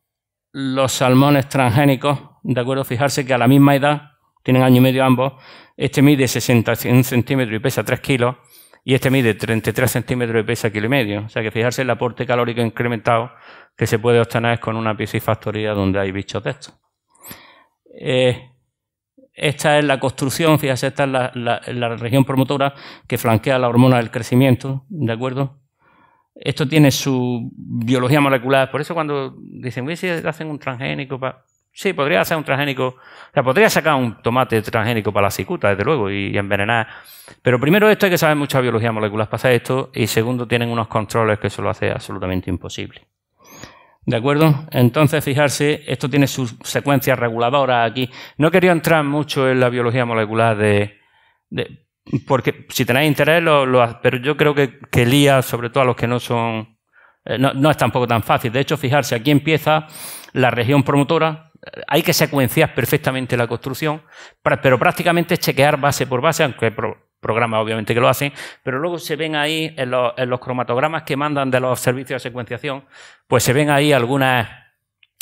los salmones transgénicos, de acuerdo, fijarse que a la misma edad, tienen año y medio ambos, este mide 61 centímetros y pesa 3 kilos, y este mide 33 centímetros y pesa kilo y medio. O sea que fijarse el aporte calórico incrementado que se puede obtener con una piscifactoría donde hay bichos de estos. Eh, esta es la construcción, fíjate, esta es la, la, región promotora que flanquea la hormona del crecimiento, ¿de acuerdo? Esto tiene su biología molecular. Por eso cuando dicen, si hacen un transgénico para... Sí, podría hacer un transgénico. O sea, podría sacar un tomate transgénico para la cicuta, desde luego, y, envenenar. Pero primero esto hay que saber mucha biología molecular para hacer esto. Y segundo, tienen unos controles que eso lo hace absolutamente imposible. ¿De acuerdo? Entonces, fijarse, esto tiene su secuencia reguladora aquí. No quería entrar mucho en la biología molecular de porque si tenéis interés, pero yo creo que, que lía sobre todo a los que no son, eh, no, es tampoco tan fácil. De hecho, fijarse, aquí empieza la región promotora, eh, hay que secuenciar perfectamente la construcción, pero prácticamente es chequear base por base, aunque hay programas obviamente que lo hacen, pero luego se ven ahí en los cromatogramas que mandan de los servicios de secuenciación, pues se ven ahí algunas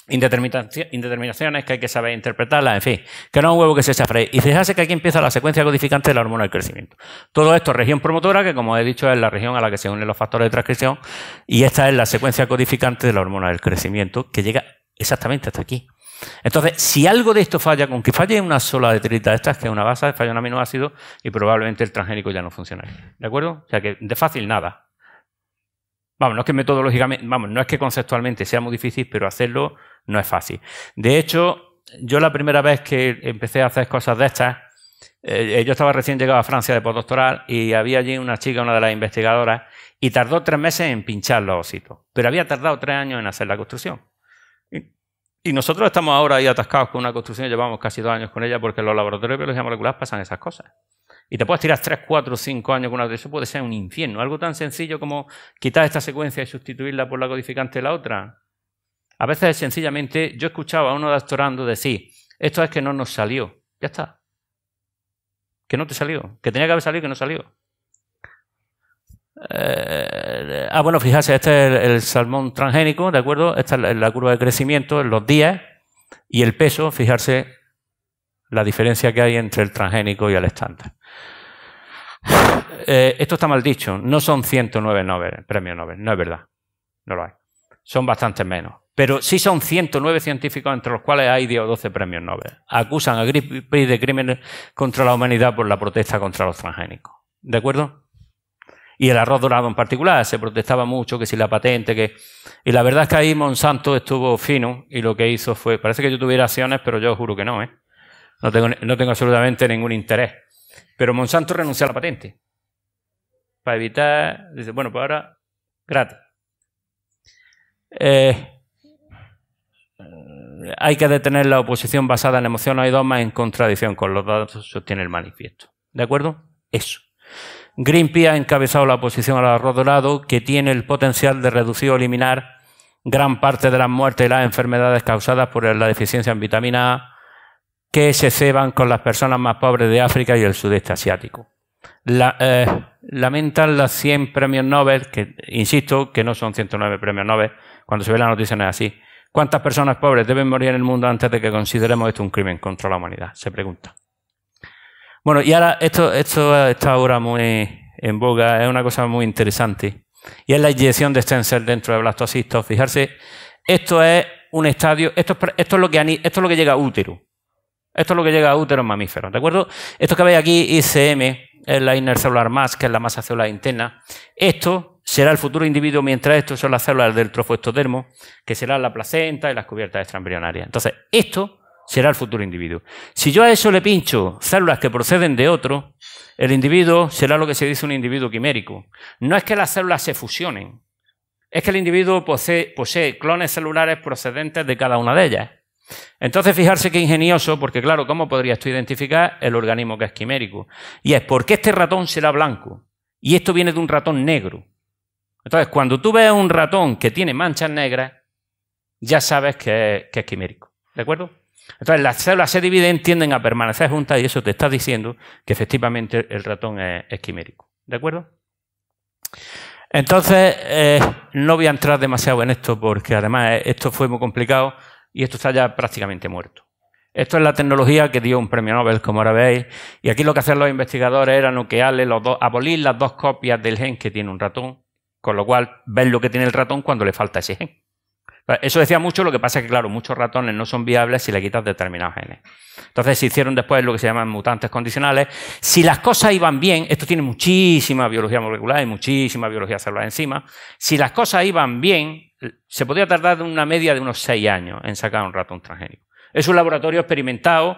indeterminaciones que hay que saber interpretarlas, en fin, que no es un huevo que se freír. Y fíjense que aquí empieza la secuencia codificante de la hormona del crecimiento. Todo esto es región promotora, que como he dicho es la región a la que se unen los factores de transcripción, y esta es la secuencia codificante de la hormona del crecimiento, que llega exactamente hasta aquí. Entonces, si algo de esto falla, con que falle una sola detrita, de estas, que es una base, falla un aminoácido y probablemente el transgénico ya no funciona. ¿De acuerdo? O sea que de fácil nada. Vamos, no es que metodológicamente, vamos, no es que conceptualmente sea muy difícil, pero hacerlo no es fácil. De hecho, yo la primera vez que empecé a hacer cosas de estas, eh, yo estaba recién llegado a Francia de postdoctoral y había allí una chica, una de las investigadoras, y tardó tres meses en pinchar los ositos, pero había tardado tres años en hacer la construcción. Y, nosotros estamos ahora ahí atascados con una construcción, llevamos casi dos años con ella porque en los laboratorios de biología molecular pasan esas cosas. Y te puedes tirar tres, cuatro, cinco años con una Eso puede ser un infierno. Algo tan sencillo como quitar esta secuencia y sustituirla por la codificante de la otra. A veces sencillamente yo escuchaba a uno doctorando decir, esto es que no nos salió. Ya está. Que no te salió. Que tenía que haber salido y que no salió. Eh, ah, bueno, fijarse, este es el, salmón transgénico, ¿de acuerdo? Esta es la, curva de crecimiento en los días y el peso, fijarse la diferencia que hay entre el transgénico y el estándar. Eh, esto está mal dicho, no son 109 premios Nobel, no es verdad, no lo hay, son bastante menos. Pero sí son 109 científicos, entre los cuales hay 10 o 12 premios Nobel. Acusan a Greenpeace de crímenes contra la humanidad por la protesta contra los transgénicos. ¿De acuerdo? Y el arroz dorado en particular, se protestaba mucho que si la patente, que... Y la verdad es que ahí Monsanto estuvo fino y lo que hizo fue... Parece que yo tuviera acciones, pero yo juro que no, ¿eh? No tengo, absolutamente ningún interés. Pero Monsanto renunció a la patente. Para evitar... Dice, bueno, pues ahora, gratis. Eh, hay que detener la oposición basada en emociones y dogmas en contradicción con los datos sostiene el manifiesto. ¿De acuerdo? Eso. Greenpeace ha encabezado la oposición al arroz dorado, que tiene el potencial de reducir o eliminar gran parte de las muertes y las enfermedades causadas por la deficiencia en vitamina A que se ceban con las personas más pobres de África y el sudeste asiático. Eh, lamentan las 100 premios Nobel, que insisto que no son 109 premios Nobel, cuando se ve la noticia no es así, ¿Cuántas personas pobres deben morir en el mundo antes de que consideremos esto un crimen contra la humanidad? Se pregunta. Bueno, y ahora esto, está ahora muy en boga, es una cosa muy interesante. Y es la inyección de stencil dentro de blastocistos. Fijarse, esto es un estadio, esto, es lo que, esto es lo que llega a útero. Esto es lo que llega a útero en mamíferos, ¿de acuerdo? Esto que veis aquí, ICM, es la inner cellular mass, que es la masa celular interna. Esto será el futuro individuo mientras esto son las células del trofoestodermo, que será la placenta y las cubiertas extraembrionarias. Entonces, esto será el futuro individuo. Si yo a eso le pincho células que proceden de otro, el individuo será lo que se dice un individuo quimérico. No es que las células se fusionen, es que el individuo posee, posee clones celulares procedentes de cada una de ellas. Entonces, fijarse qué ingenioso, porque claro, ¿cómo podrías tú identificar el organismo que es quimérico? Y es porque este ratón será blanco y esto viene de un ratón negro. Entonces, cuando tú ves un ratón que tiene manchas negras, ya sabes que es, quimérico. ¿De acuerdo? Entonces, las células se dividen, tienden a permanecer juntas y eso te está diciendo que efectivamente el ratón es, quimérico. ¿De acuerdo? Entonces, eh, no voy a entrar demasiado en esto porque además eh, esto fue muy complicado y esto está ya prácticamente muerto. Esto es la tecnología que dio un premio Nobel, como ahora veis, y aquí lo que hacían los investigadores era nuclearle los dos, abolir las dos copias del gen que tiene un ratón con lo cual, ves lo que tiene el ratón cuando le falta ese gen. Eso decía mucho, lo que pasa es que, claro, muchos ratones no son viables si le quitas determinados genes. Entonces se hicieron después lo que se llaman mutantes condicionales. Si las cosas iban bien, esto tiene muchísima biología molecular y muchísima biología celular encima, si las cosas iban bien, se podía tardar una media de unos seis años en sacar un ratón transgénico. Es un laboratorio experimentado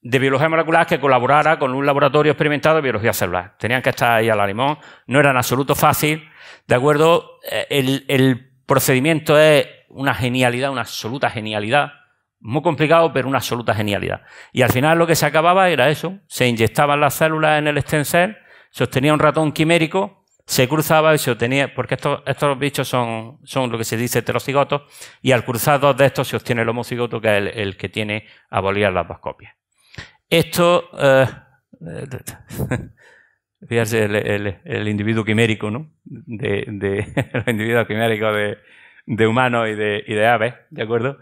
de biología molecular que colaborara con un laboratorio experimentado de biología celular. Tenían que estar ahí la limón, no era en absoluto fácil, ¿De acuerdo? Eh, el, procedimiento es una genialidad, una absoluta genialidad. Muy complicado, pero una absoluta genialidad. Y al final lo que se acababa era eso. Se inyectaban las células en el extensor, se obtenía un ratón quimérico, se cruzaba y se obtenía, porque estos, estos bichos son, son lo que se dice heterocigotos, y al cruzar dos de estos se obtiene el homocigoto, que es el, que tiene abolida las dos copias. Esto... Eh, Fíjense, el, individuo quimérico, ¿no? De, de el individuo quimérico de, humanos y de, aves, ¿de acuerdo?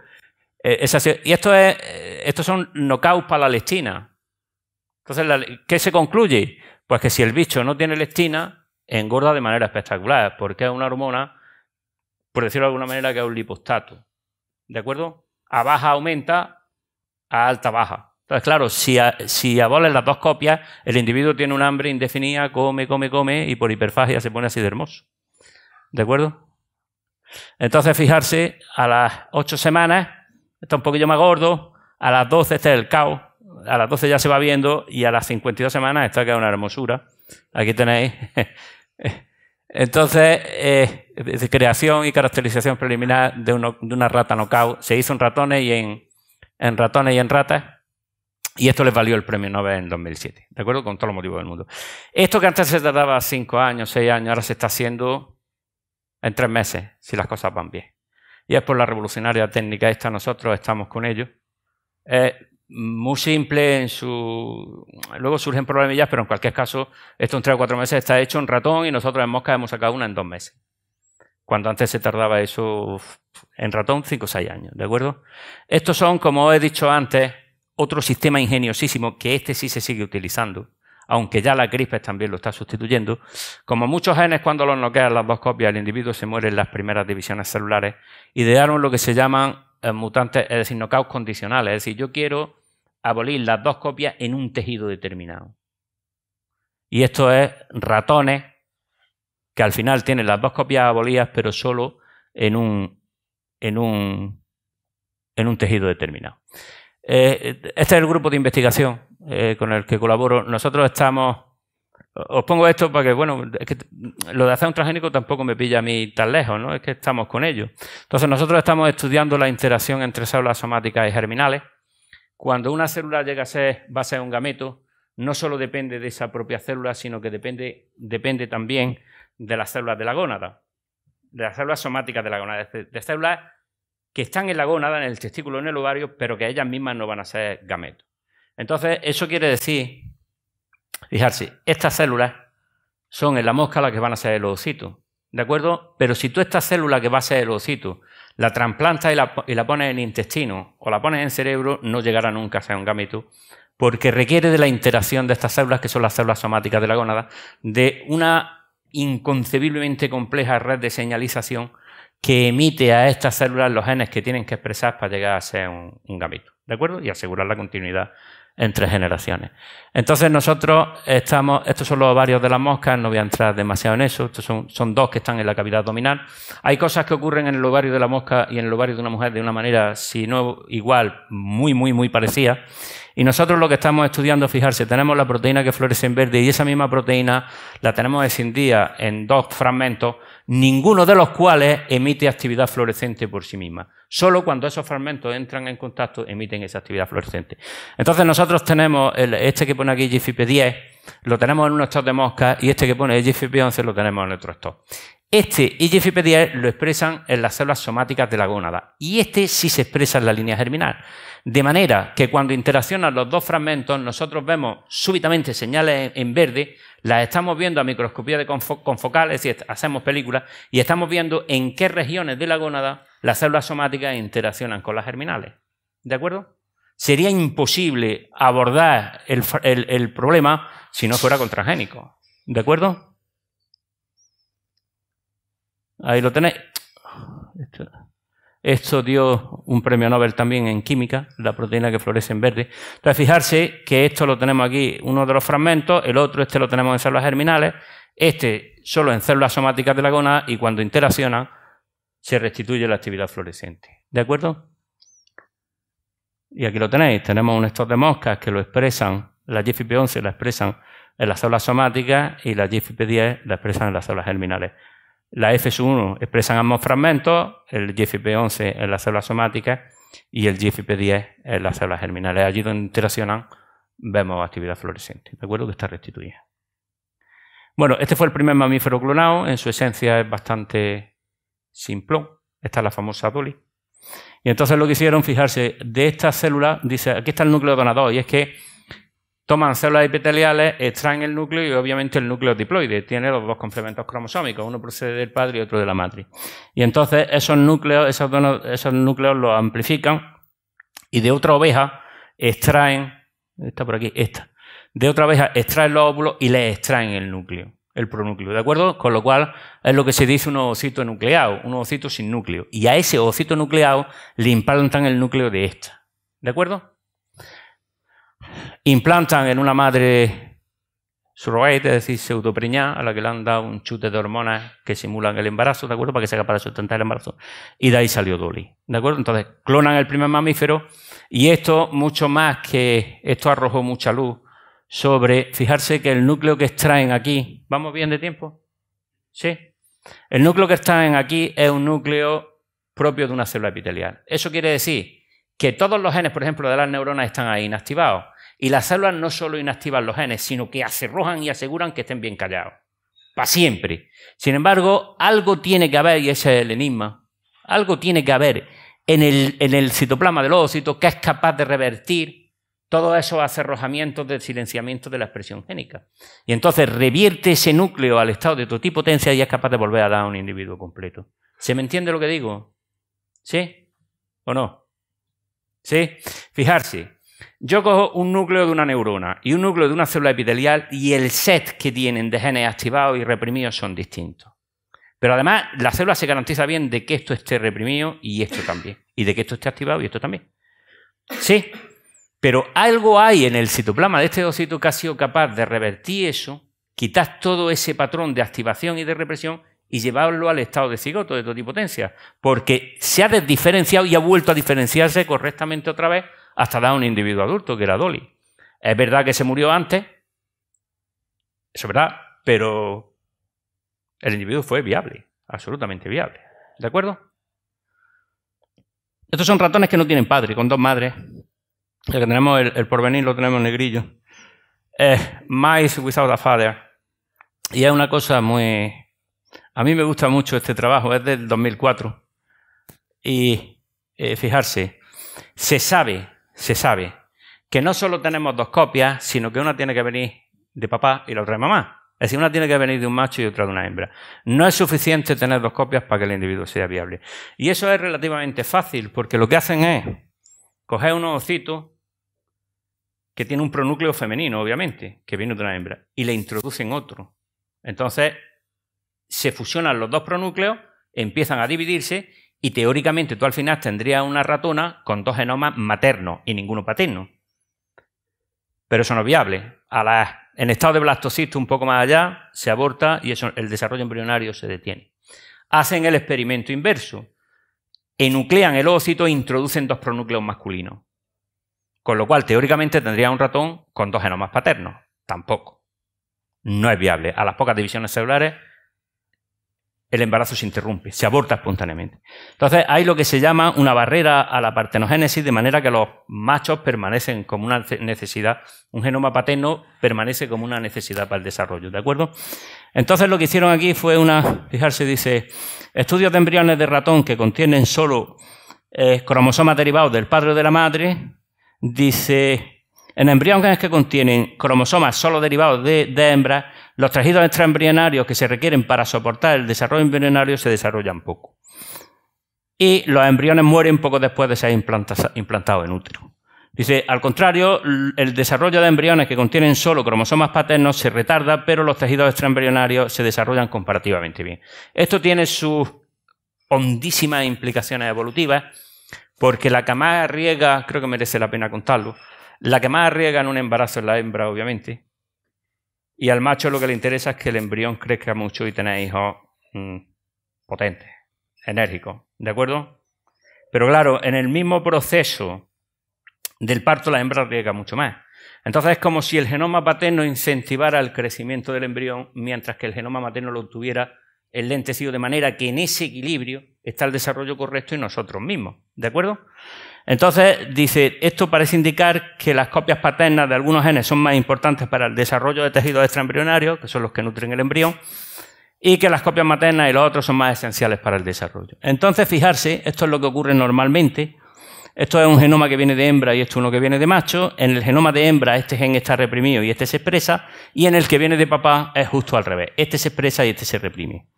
Eh, es Y esto es, estos son nocaus para la lectina. Entonces, ¿qué se concluye? Pues que si el bicho no tiene lectina, engorda de manera espectacular, porque es una hormona, por decirlo de alguna manera, que es un lipostato. ¿De acuerdo? A baja aumenta, a alta baja. Entonces, claro, si, a, si aboles las dos copias, el individuo tiene un hambre indefinida, come, come, come, y por hiperfagia se pone así de hermoso. ¿De acuerdo? Entonces, fijarse, a las ocho semanas está un poquillo más gordo, a las 12 está el caos, a las 12 ya se va viendo y a las 52 semanas está que una hermosura. Aquí tenéis. Entonces, eh, creación y caracterización preliminar de, una rata no cao, Se hizo en ratones y en ratones y en ratas. Y esto les valió el premio Nobel en 2007, ¿de acuerdo? Con todos los motivos del mundo. Esto que antes se tardaba 5 años, 6 años, ahora se está haciendo en 3 meses, si las cosas van bien. Y es por la revolucionaria técnica esta, nosotros estamos con ellos. Es muy simple en su... Luego surgen problemillas, pero en cualquier caso, esto en 3 o 4 meses está hecho en ratón y nosotros en mosca hemos sacado una en 2 meses. Cuando antes se tardaba eso en ratón 5 o 6 años, ¿de acuerdo? Estos son, como he dicho antes, otro sistema ingeniosísimo, que este sí se sigue utilizando, aunque ya la CRISPR también lo está sustituyendo. Como muchos genes, cuando los noquean las dos copias, el individuo se muere en las primeras divisiones celulares, idearon lo que se llaman eh, mutantes, es decir, knockouts condicionales. Es decir, yo quiero abolir las dos copias en un tejido determinado. Y esto es ratones que al final tienen las dos copias abolidas, pero solo en un, en un, en un tejido determinado. Eh, este es el grupo de investigación eh, con el que colaboro. Nosotros estamos... Os pongo esto para que, bueno, que lo de hacer un transgénico tampoco me pilla a mí tan lejos, ¿no? Es que estamos con ello. Entonces, nosotros estamos estudiando la interacción entre células somáticas y germinales. Cuando una célula llega a ser base de un gameto, no solo depende de esa propia célula, sino que depende, depende también de las células de la gónada, de las células somáticas de la gónada, de células que están en la gónada, en el testículo, en el ovario, pero que ellas mismas no van a ser gametos. Entonces, eso quiere decir, fijarse, estas células son en la mosca las que van a ser el ovocito, ¿de acuerdo? Pero si tú esta célula que va a ser el ovocito la trasplantas y la, pones en intestino o la pones en cerebro, no llegará nunca a ser un gameto, porque requiere de la interacción de estas células, que son las células somáticas de la gónada, de una inconcebiblemente compleja red de señalización que emite a estas células los genes que tienen que expresar para llegar a ser un, gamito, ¿de acuerdo? Y asegurar la continuidad entre generaciones. Entonces nosotros estamos, estos son los ovarios de las moscas, no voy a entrar demasiado en eso, estos son, dos que están en la cavidad abdominal. Hay cosas que ocurren en el ovario de la mosca y en el ovario de una mujer de una manera, si no igual, muy, muy, muy parecida. Y nosotros lo que estamos estudiando, fijarse, tenemos la proteína que florece en verde y esa misma proteína la tenemos escindida en dos fragmentos ninguno de los cuales emite actividad fluorescente por sí misma. Solo cuando esos fragmentos entran en contacto emiten esa actividad fluorescente. Entonces nosotros tenemos este que pone aquí GFP10, lo tenemos en un stock de moscas y este que pone GFP11 lo tenemos en otro stock. Este y GFP10 lo expresan en las células somáticas de la gónada y este sí se expresa en la línea germinal. De manera que cuando interaccionan los dos fragmentos, nosotros vemos súbitamente señales en verde, las estamos viendo a microscopía de confocal, es decir, hacemos películas, y estamos viendo en qué regiones de la gónada las células somáticas interaccionan con las germinales. ¿De acuerdo? Sería imposible abordar el, el problema si no fuera contragénico. ¿De acuerdo? Ahí lo tenéis. Esto dio un premio Nobel también en química, la proteína que florece en verde. Entonces, fijarse que esto lo tenemos aquí, uno de los fragmentos, el otro, este lo tenemos en células germinales, este solo en células somáticas de la gona y cuando interaccionan se restituye la actividad fluorescente. ¿De acuerdo? Y aquí lo tenéis, tenemos un stock de moscas que lo expresan, la GFP11 la expresan en las células somáticas y la GFP10 la expresan en las células germinales. La FS1 expresan ambos fragmentos, el GFP11 en las células somáticas y el GFP10 en las células germinales. Allí donde interaccionan vemos actividad fluorescente. De acuerdo que está restituida. Bueno, este fue el primer mamífero clonado. En su esencia es bastante simplón. Esta es la famosa Dolly. Y entonces lo que hicieron, fijarse, de esta célula, dice, aquí está el núcleo donador, y es que Toman células epiteliales, extraen el núcleo y obviamente el núcleo diploide. Tiene los dos complementos cromosómicos, uno procede del padre y otro de la madre. Y entonces esos núcleos, esos, núcleos los amplifican y de otra oveja extraen, está por aquí, esta, de otra oveja extraen los óvulos y le extraen el núcleo, el pronúcleo, ¿de acuerdo? Con lo cual es lo que se dice un ovocito nucleado, un ovocito sin núcleo. Y a ese ovocito nucleado le implantan el núcleo de esta, ¿de acuerdo? implantan en una madre surrogate, es decir, pseudopreñada, a la que le han dado un chute de hormonas que simulan el embarazo, ¿de acuerdo? Para que sea para de sustentar el embarazo. Y de ahí salió Dolly, ¿de acuerdo? Entonces, clonan el primer mamífero y esto, mucho más que esto arrojó mucha luz sobre, fijarse que el núcleo que extraen aquí, ¿vamos bien de tiempo? ¿Sí? El núcleo que extraen aquí es un núcleo propio de una célula epitelial. Eso quiere decir que todos los genes, por ejemplo, de las neuronas están ahí inactivados y las células no solo inactivan los genes, sino que acerrojan y aseguran que estén bien callados. Para siempre. Sin embargo, algo tiene que haber, y ese es el enigma, algo tiene que haber en el, citoplasma del ovocito que es capaz de revertir todos esos acerrojamientos de silenciamiento de la expresión génica. Y entonces revierte ese núcleo al estado de totipotencia y es capaz de volver a dar a un individuo completo. ¿Se me entiende lo que digo? ¿Sí? ¿O no? ¿Sí? Fijarse, yo cojo un núcleo de una neurona y un núcleo de una célula epitelial y el set que tienen de genes activados y reprimidos son distintos. Pero además, la célula se garantiza bien de que esto esté reprimido y esto también. Y de que esto esté activado y esto también. Sí, pero algo hay en el citoplasma de este ocito que ha sido capaz de revertir eso, quitar todo ese patrón de activación y de represión y llevarlo al estado de cigoto, de totipotencia. Porque se ha desdiferenciado y ha vuelto a diferenciarse correctamente otra vez hasta dar un individuo adulto, que era Dolly. Es verdad que se murió antes, eso es verdad, pero el individuo fue viable, absolutamente viable. ¿De acuerdo? Estos son ratones que no tienen padre, con dos madres. El que tenemos el, porvenir lo tenemos en negrillo. Eh, Mice Without a Father. Y es una cosa muy... A mí me gusta mucho este trabajo, es del 2004. Y eh, fijarse, se sabe se sabe que no solo tenemos dos copias, sino que una tiene que venir de papá y la otra de mamá. Es decir, una tiene que venir de un macho y otra de una hembra. No es suficiente tener dos copias para que el individuo sea viable. Y eso es relativamente fácil, porque lo que hacen es coger un ovocito que tiene un pronúcleo femenino, obviamente, que viene de una hembra, y le introducen otro. Entonces, se fusionan los dos pronúcleos, empiezan a dividirse y teóricamente tú al final tendrías una ratona con dos genomas maternos y ninguno paterno. Pero eso no es viable. en estado de blastocisto un poco más allá se aborta y el desarrollo embrionario se detiene. Hacen el experimento inverso. Enuclean el ócito e introducen dos pronúcleos masculinos. Con lo cual, teóricamente tendría un ratón con dos genomas paternos. Tampoco. No es viable. A las pocas divisiones celulares el embarazo se interrumpe, se aborta espontáneamente. Entonces, hay lo que se llama una barrera a la partenogénesis, de manera que los machos permanecen como una necesidad, un genoma paterno permanece como una necesidad para el desarrollo, ¿de acuerdo? Entonces, lo que hicieron aquí fue una, fijarse, dice, estudios de embriones de ratón que contienen solo eh, cromosomas derivados del padre o de la madre, dice, en embriones que contienen cromosomas solo derivados de, de hembras, los tejidos extraembrionarios que se requieren para soportar el desarrollo embrionario se desarrollan poco. Y los embriones mueren poco después de ser implantados en útero. Dice, al contrario, el desarrollo de embriones que contienen solo cromosomas paternos se retarda, pero los tejidos extraembrionarios se desarrollan comparativamente bien. Esto tiene sus hondísimas implicaciones evolutivas, porque la que más riega, creo que merece la pena contarlo, la que más riega en un embarazo es la hembra, obviamente, y al macho lo que le interesa es que el embrión crezca mucho y tenga hijos mm, potentes, enérgicos, ¿de acuerdo? Pero claro, en el mismo proceso del parto la hembra riega mucho más. Entonces es como si el genoma paterno incentivara el crecimiento del embrión, mientras que el genoma materno lo obtuviera tuviera lentecido, de manera que en ese equilibrio está el desarrollo correcto y nosotros mismos. ¿De acuerdo? Entonces, dice, esto parece indicar que las copias paternas de algunos genes son más importantes para el desarrollo de tejidos extraembrionarios, que son los que nutren el embrión, y que las copias maternas y los otros son más esenciales para el desarrollo. Entonces, fijarse, esto es lo que ocurre normalmente. Esto es un genoma que viene de hembra y esto es uno que viene de macho. En el genoma de hembra este gen está reprimido y este se expresa, y en el que viene de papá es justo al revés. Este se expresa y este se reprime.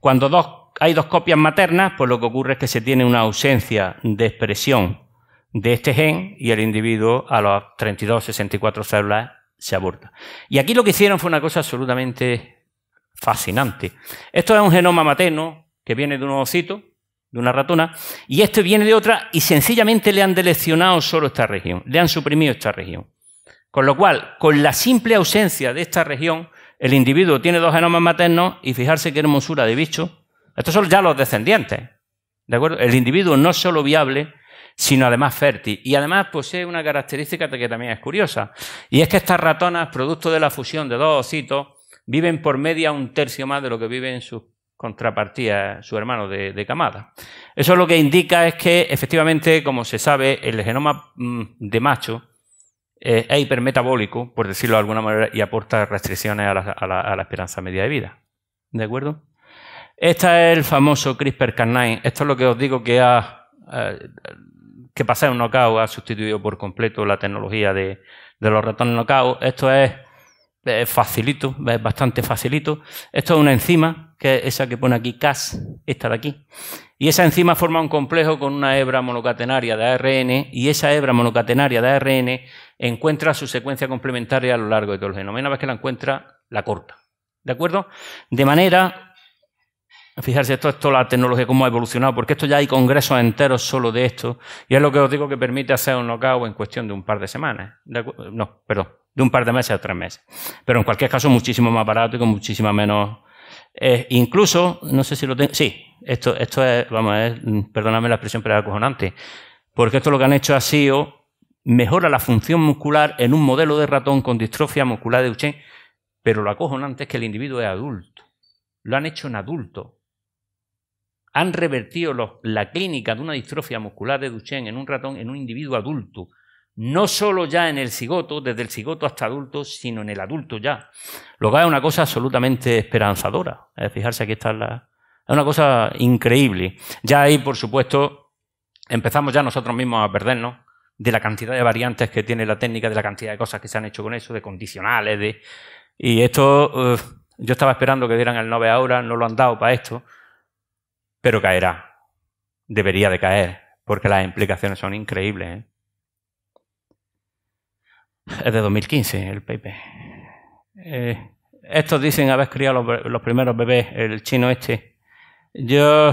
Cuando hay dos copias maternas, pues lo que ocurre es que se tiene una ausencia de expresión de este gen y el individuo a las 32 64 células se aborta. Y aquí lo que hicieron fue una cosa absolutamente fascinante. Esto es un genoma materno que viene de un ovocito, de una ratona, y este viene de otra y sencillamente le han deleccionado solo esta región, le han suprimido esta región. Con lo cual, con la simple ausencia de esta región, el individuo tiene dos genomas maternos y fijarse qué hermosura de bicho. Estos son ya los descendientes. ¿De acuerdo? El individuo no es solo viable, sino además fértil. Y además posee pues, una característica que también es curiosa, y es que estas ratonas, producto de la fusión de dos ositos, viven por media un tercio más de lo que viven sus contrapartías, su hermano de, camada. Eso lo que indica es que, efectivamente, como se sabe, el genoma mm, de macho es hipermetabólico, por decirlo de alguna manera, y aporta restricciones a la, esperanza media de vida. ¿De acuerdo? Este es el famoso CRISPR-Cas9. Esto es lo que os digo que ha, eh, que en un knockout ha sustituido por completo la tecnología de, los ratones knockout. Esto es, facilito, es bastante facilito. Esto es una enzima, que es esa que pone aquí Cas, esta de aquí. Y esa enzima forma un complejo con una hebra monocatenaria de ARN y esa hebra monocatenaria de ARN encuentra su secuencia complementaria a lo largo de todo el genoma. una vez que la encuentra, la corta. ¿De acuerdo? De manera Fijarse, esto es la tecnología, cómo ha evolucionado, porque esto ya hay congresos enteros solo de esto, y es lo que os digo que permite hacer un knockout en cuestión de un par de semanas. no, perdón, de un par de meses a tres meses. Pero en cualquier caso, muchísimo más barato y con muchísima menos. Eh, incluso, no sé si lo tengo. Sí, esto, esto es, vamos, ver, mm, perdóname la expresión, pero es acojonante. Porque esto lo que han hecho ha sido mejora la función muscular en un modelo de ratón con distrofia muscular de Duchenne, pero lo acojonante es que el individuo es adulto. Lo han hecho en adulto, han revertido la clínica de una distrofia muscular de Duchenne en un ratón en un individuo adulto, no solo ya en el cigoto, desde el cigoto hasta adulto, sino en el adulto ya. Lo que es una cosa absolutamente esperanzadora. fijarse, aquí está la... Es una cosa increíble. Ya ahí, por supuesto, empezamos ya nosotros mismos a perdernos de la cantidad de variantes que tiene la técnica, de la cantidad de cosas que se han hecho con eso, de condicionales, de... Y esto, eh, yo estaba esperando que dieran el 9 ahora, no lo han dado para esto pero caerá. Debería de caer, porque las implicaciones son increíbles. ¿eh? Es de 2015 el paper. Eh, estos dicen haber criado los, primeros bebés, el chino este. Yo.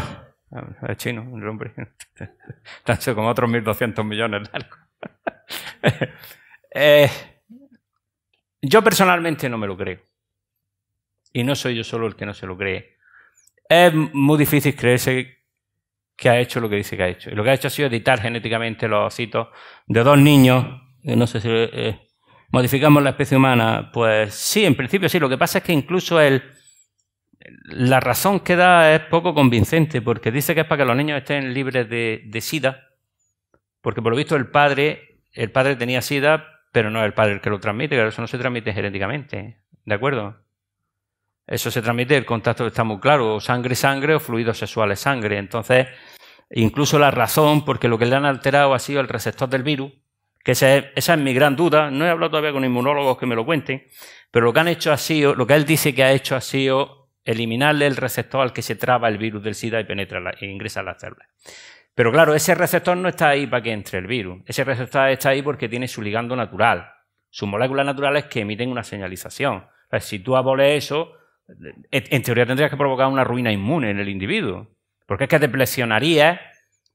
El chino, un hombre. Tanto como otros 1.200 millones de algo. Eh, yo personalmente no me lo creo. Y no soy yo solo el que no se lo cree. Es muy difícil creerse que ha hecho lo que dice que ha hecho. Y lo que ha hecho ha sido editar genéticamente los ositos de dos niños. Eh, no sé si eh, modificamos la especie humana. Pues sí, en principio sí. Lo que pasa es que incluso el, la razón que da es poco convincente, porque dice que es para que los niños estén libres de, sida, porque por lo visto el padre, el padre tenía sida, pero no es el padre el que lo transmite, que eso no se transmite genéticamente. ¿eh? ¿De acuerdo? Eso se transmite, el contacto está muy claro, sangre-sangre o fluidos sexuales sangre. Entonces, incluso la razón, porque lo que le han alterado ha sido el receptor del virus, que esa es, mi gran duda. No he hablado todavía con inmunólogos que me lo cuenten, pero lo que han hecho ha sido, lo que él dice que ha hecho ha sido eliminarle el receptor al que se traba el virus del SIDA y penetra e ingresa a las células. Pero claro, ese receptor no está ahí para que entre el virus. Ese receptor está ahí porque tiene su ligando natural, sus moléculas naturales que emiten una señalización. si tú aboles eso, en teoría tendrías que provocar una ruina inmune en el individuo, porque es que presionaría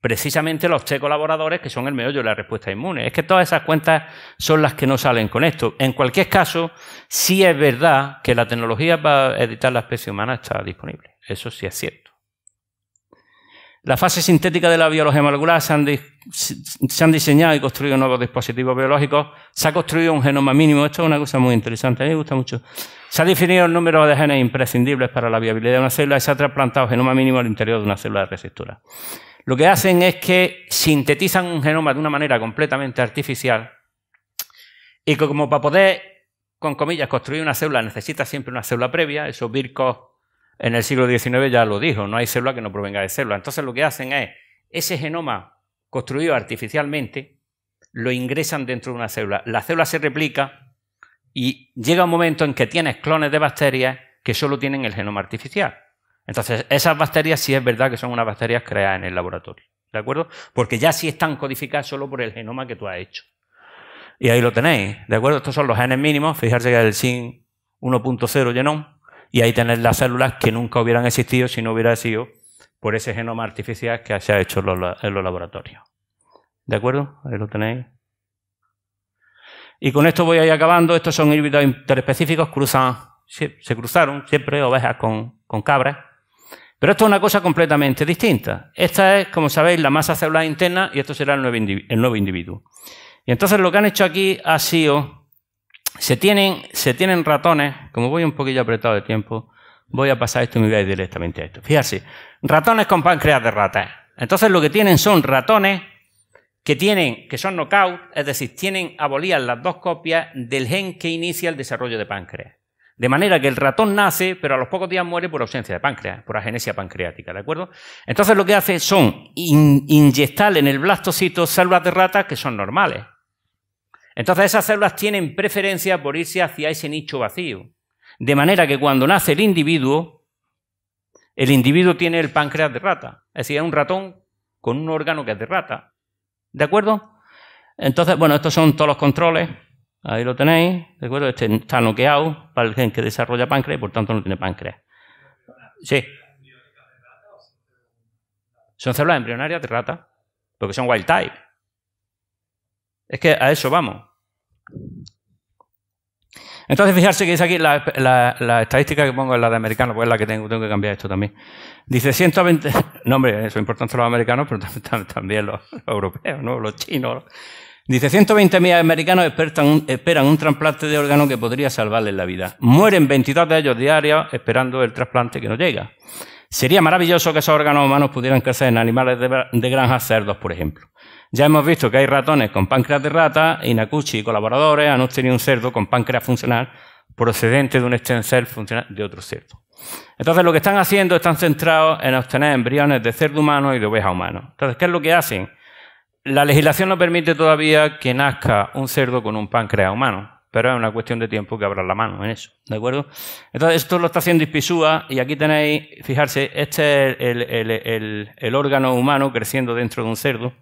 precisamente los tres colaboradores que son el meollo de la respuesta inmune. Es que todas esas cuentas son las que no salen con esto. En cualquier caso, sí es verdad que la tecnología para editar la especie humana está disponible. Eso sí es cierto. La fase sintética de la biología molecular se han, diseñado y construido nuevos dispositivos biológicos. Se ha construido un genoma mínimo. Esto es una cosa muy interesante. A mí me gusta mucho. Se ha definido el número de genes imprescindibles para la viabilidad de una célula y se ha trasplantado genoma mínimo al interior de una célula de receptora. Lo que hacen es que sintetizan un genoma de una manera completamente artificial y que como para poder, con comillas, construir una célula necesita siempre una célula previa. Esos vircos en el siglo XIX ya lo dijo, no hay célula que no provenga de célula. Entonces lo que hacen es, ese genoma construido artificialmente, lo ingresan dentro de una célula. La célula se replica y llega un momento en que tienes clones de bacterias que solo tienen el genoma artificial. Entonces, esas bacterias sí es verdad que son unas bacterias creadas en el laboratorio. ¿De acuerdo? Porque ya sí están codificadas solo por el genoma que tú has hecho. Y ahí lo tenéis. ¿De acuerdo? Estos son los genes mínimos. Fijarse que el SIN 1.0 genoma y ahí tener las células que nunca hubieran existido si no hubiera sido por ese genoma artificial que se ha hecho en los laboratorios. ¿De acuerdo? Ahí lo tenéis. Y con esto voy a ir acabando. Estos son híbridos interespecíficos, cruzan, se cruzaron siempre ovejas con, cabras. Pero esto es una cosa completamente distinta. Esta es, como sabéis, la masa celular interna y esto será el nuevo individuo. Y entonces lo que han hecho aquí ha sido se tienen, ratones, como voy un poquillo apretado de tiempo, voy a pasar esto y me voy directamente a esto. Fíjense, ratones con páncreas de ratas. Entonces lo que tienen son ratones que tienen, que son knockout, es decir, tienen abolidas las dos copias del gen que inicia el desarrollo de páncreas. De manera que el ratón nace, pero a los pocos días muere por ausencia de páncreas, por agenesia pancreática, ¿de acuerdo? Entonces lo que hace son inyectar en el blastocito células de ratas que son normales. Entonces esas células tienen preferencia por irse hacia ese nicho vacío. De manera que cuando nace el individuo, el individuo tiene el páncreas de rata. Es decir, es un ratón con un órgano que es de rata. ¿De acuerdo? Entonces, bueno, estos son todos los controles. Ahí lo tenéis. ¿De acuerdo? Este está noqueado para el gen que desarrolla páncreas y por tanto no tiene páncreas. Sí. Son células embrionarias de rata, porque son wild type. Es que a eso vamos. Entonces, fijarse que es aquí la, estadística que pongo es la de americanos, pues es la que tengo, tengo que cambiar esto también. Dice 120. No, hombre, eso es importante los americanos, pero también, los, europeos, ¿no? los chinos. Dice 120.000 americanos esperan, un trasplante de órgano que podría salvarles la vida. Mueren 22 de ellos diarios esperando el trasplante que no llega. Sería maravilloso que esos órganos humanos pudieran crecer en animales de, granja, cerdos, por ejemplo. Ya hemos visto que hay ratones con páncreas de rata, Nakuchi y colaboradores han obtenido un cerdo con páncreas funcional procedente de un extensor funcional de otro cerdo. Entonces, lo que están haciendo están centrados en obtener embriones de cerdo humano y de oveja humano. Entonces, ¿qué es lo que hacen? La legislación no permite todavía que nazca un cerdo con un páncreas humano, pero es una cuestión de tiempo que abran la mano en eso, ¿de acuerdo? Entonces, esto lo está haciendo Ispisúa y aquí tenéis, fijarse, este es el órgano humano creciendo dentro de un cerdo.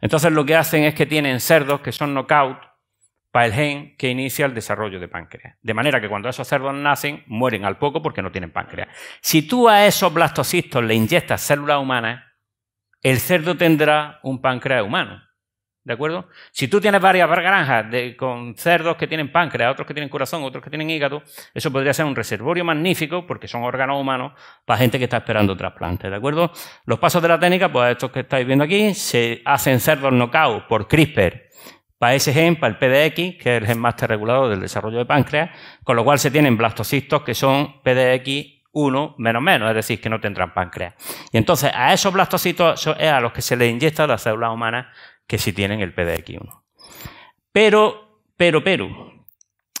Entonces lo que hacen es que tienen cerdos que son knockout para el gen que inicia el desarrollo de páncreas. De manera que cuando esos cerdos nacen, mueren al poco porque no tienen páncreas. Si tú a esos blastocistos le inyectas células humanas, el cerdo tendrá un páncreas humano. ¿De acuerdo? Si tú tienes varias granjas con cerdos que tienen páncreas, otros que tienen corazón, otros que tienen hígado, eso podría ser un reservorio magnífico, porque son órganos humanos, para gente que está esperando trasplantes. ¿De acuerdo? Los pasos de la técnica, pues estos que estáis viendo aquí, se hacen cerdos knockout por CRISPR para ese gen, para el PDX, que es el gen máster regulador del desarrollo de páncreas, con lo cual se tienen blastocitos que son PDX 1 menos menos, es decir, que no tendrán páncreas. Y entonces a esos blastocitos es a los que se les inyecta la célula humana que si tienen el PDX1. Pero, pero, pero,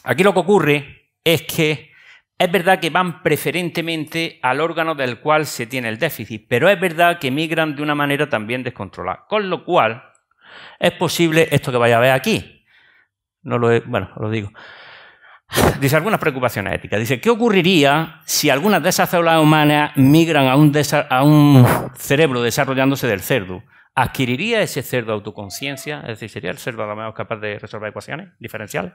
aquí lo que ocurre es que es verdad que van preferentemente al órgano del cual se tiene el déficit, pero es verdad que migran de una manera también descontrolada, con lo cual es posible esto que vaya a ver aquí. No lo bueno, lo digo. Dice algunas preocupaciones éticas. Dice, ¿qué ocurriría si algunas de esas células humanas migran a un cerebro desarrollándose del cerdo? ¿Adquiriría ese cerdo autoconciencia? Es decir, ¿sería el cerdo a lo capaz de resolver ecuaciones diferenciales?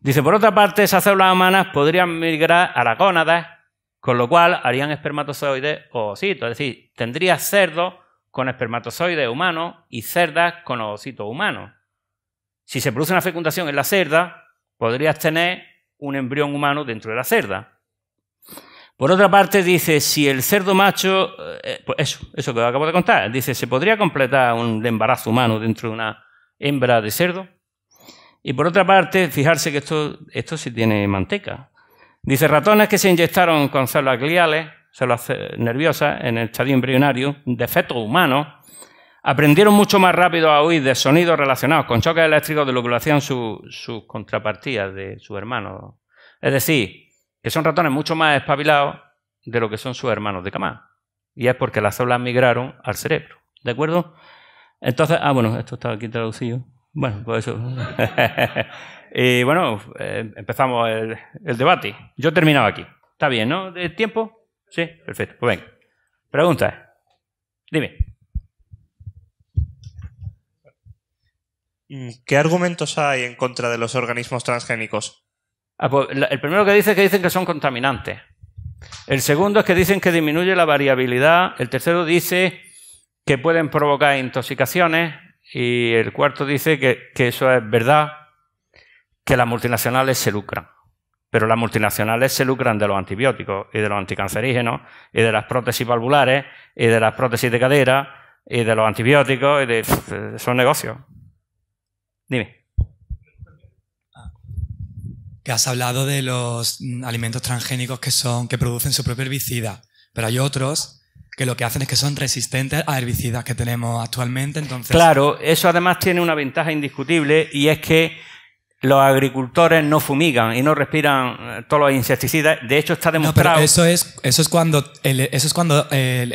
Dice, por otra parte, esas células humanas podrían migrar a la gónadas, con lo cual harían espermatozoides o ositos. Es decir, tendría cerdos con espermatozoides humanos y cerdas con ositos humanos. Si se produce una fecundación en la cerda, podrías tener un embrión humano dentro de la cerda. Por otra parte, dice, si el cerdo macho, eh, eh, pues eso, eso que os acabo de contar, dice, ¿se podría completar un embarazo humano dentro de una hembra de cerdo? Y por otra parte, fijarse que esto, esto sí tiene manteca. Dice, ratones que se inyectaron con células gliales, células eh, nerviosas, en el estadio embrionario, de feto humano aprendieron mucho más rápido a oír de sonidos relacionados con choques eléctricos de lo que lo sus su contrapartidas de sus hermanos. Es decir, que son ratones mucho más espabilados de lo que son sus hermanos de cama. Y es porque las células migraron al cerebro. ¿De acuerdo? Entonces, ah, bueno, esto está aquí traducido. Bueno, pues eso. y bueno, eh, empezamos el, debate. Yo he terminado aquí. ¿Está bien, no? ¿De tiempo? Sí, perfecto. Pues venga. Preguntas. Dime. Mm, ¿Qué argumentos hay en contra de los organismos transgénicos? Ah, pues, el primero que dice es que dicen que son contaminantes. El segundo es que dicen que disminuye la variabilidad. El tercero dice que pueden provocar intoxicaciones. Y el cuarto dice que, eso es verdad, que las multinacionales se lucran. Pero las multinacionales se lucran de los antibióticos y de los anticancerígenos y de las prótesis valvulares y de las prótesis de cadera y de los antibióticos y de... son negocios. Dime has hablado de los mm, alimentos transgénicos que son, que producen su propio herbicida, pero hay otros que lo que hacen es que son resistentes a herbicidas que tenemos actualmente. Entonces... Claro, eso además tiene una ventaja indiscutible y es que los agricultores no fumigan y no respiran eh, todos los insecticidas. De hecho, está demostrado. No, eso es, cuando, el, eso es cuando el,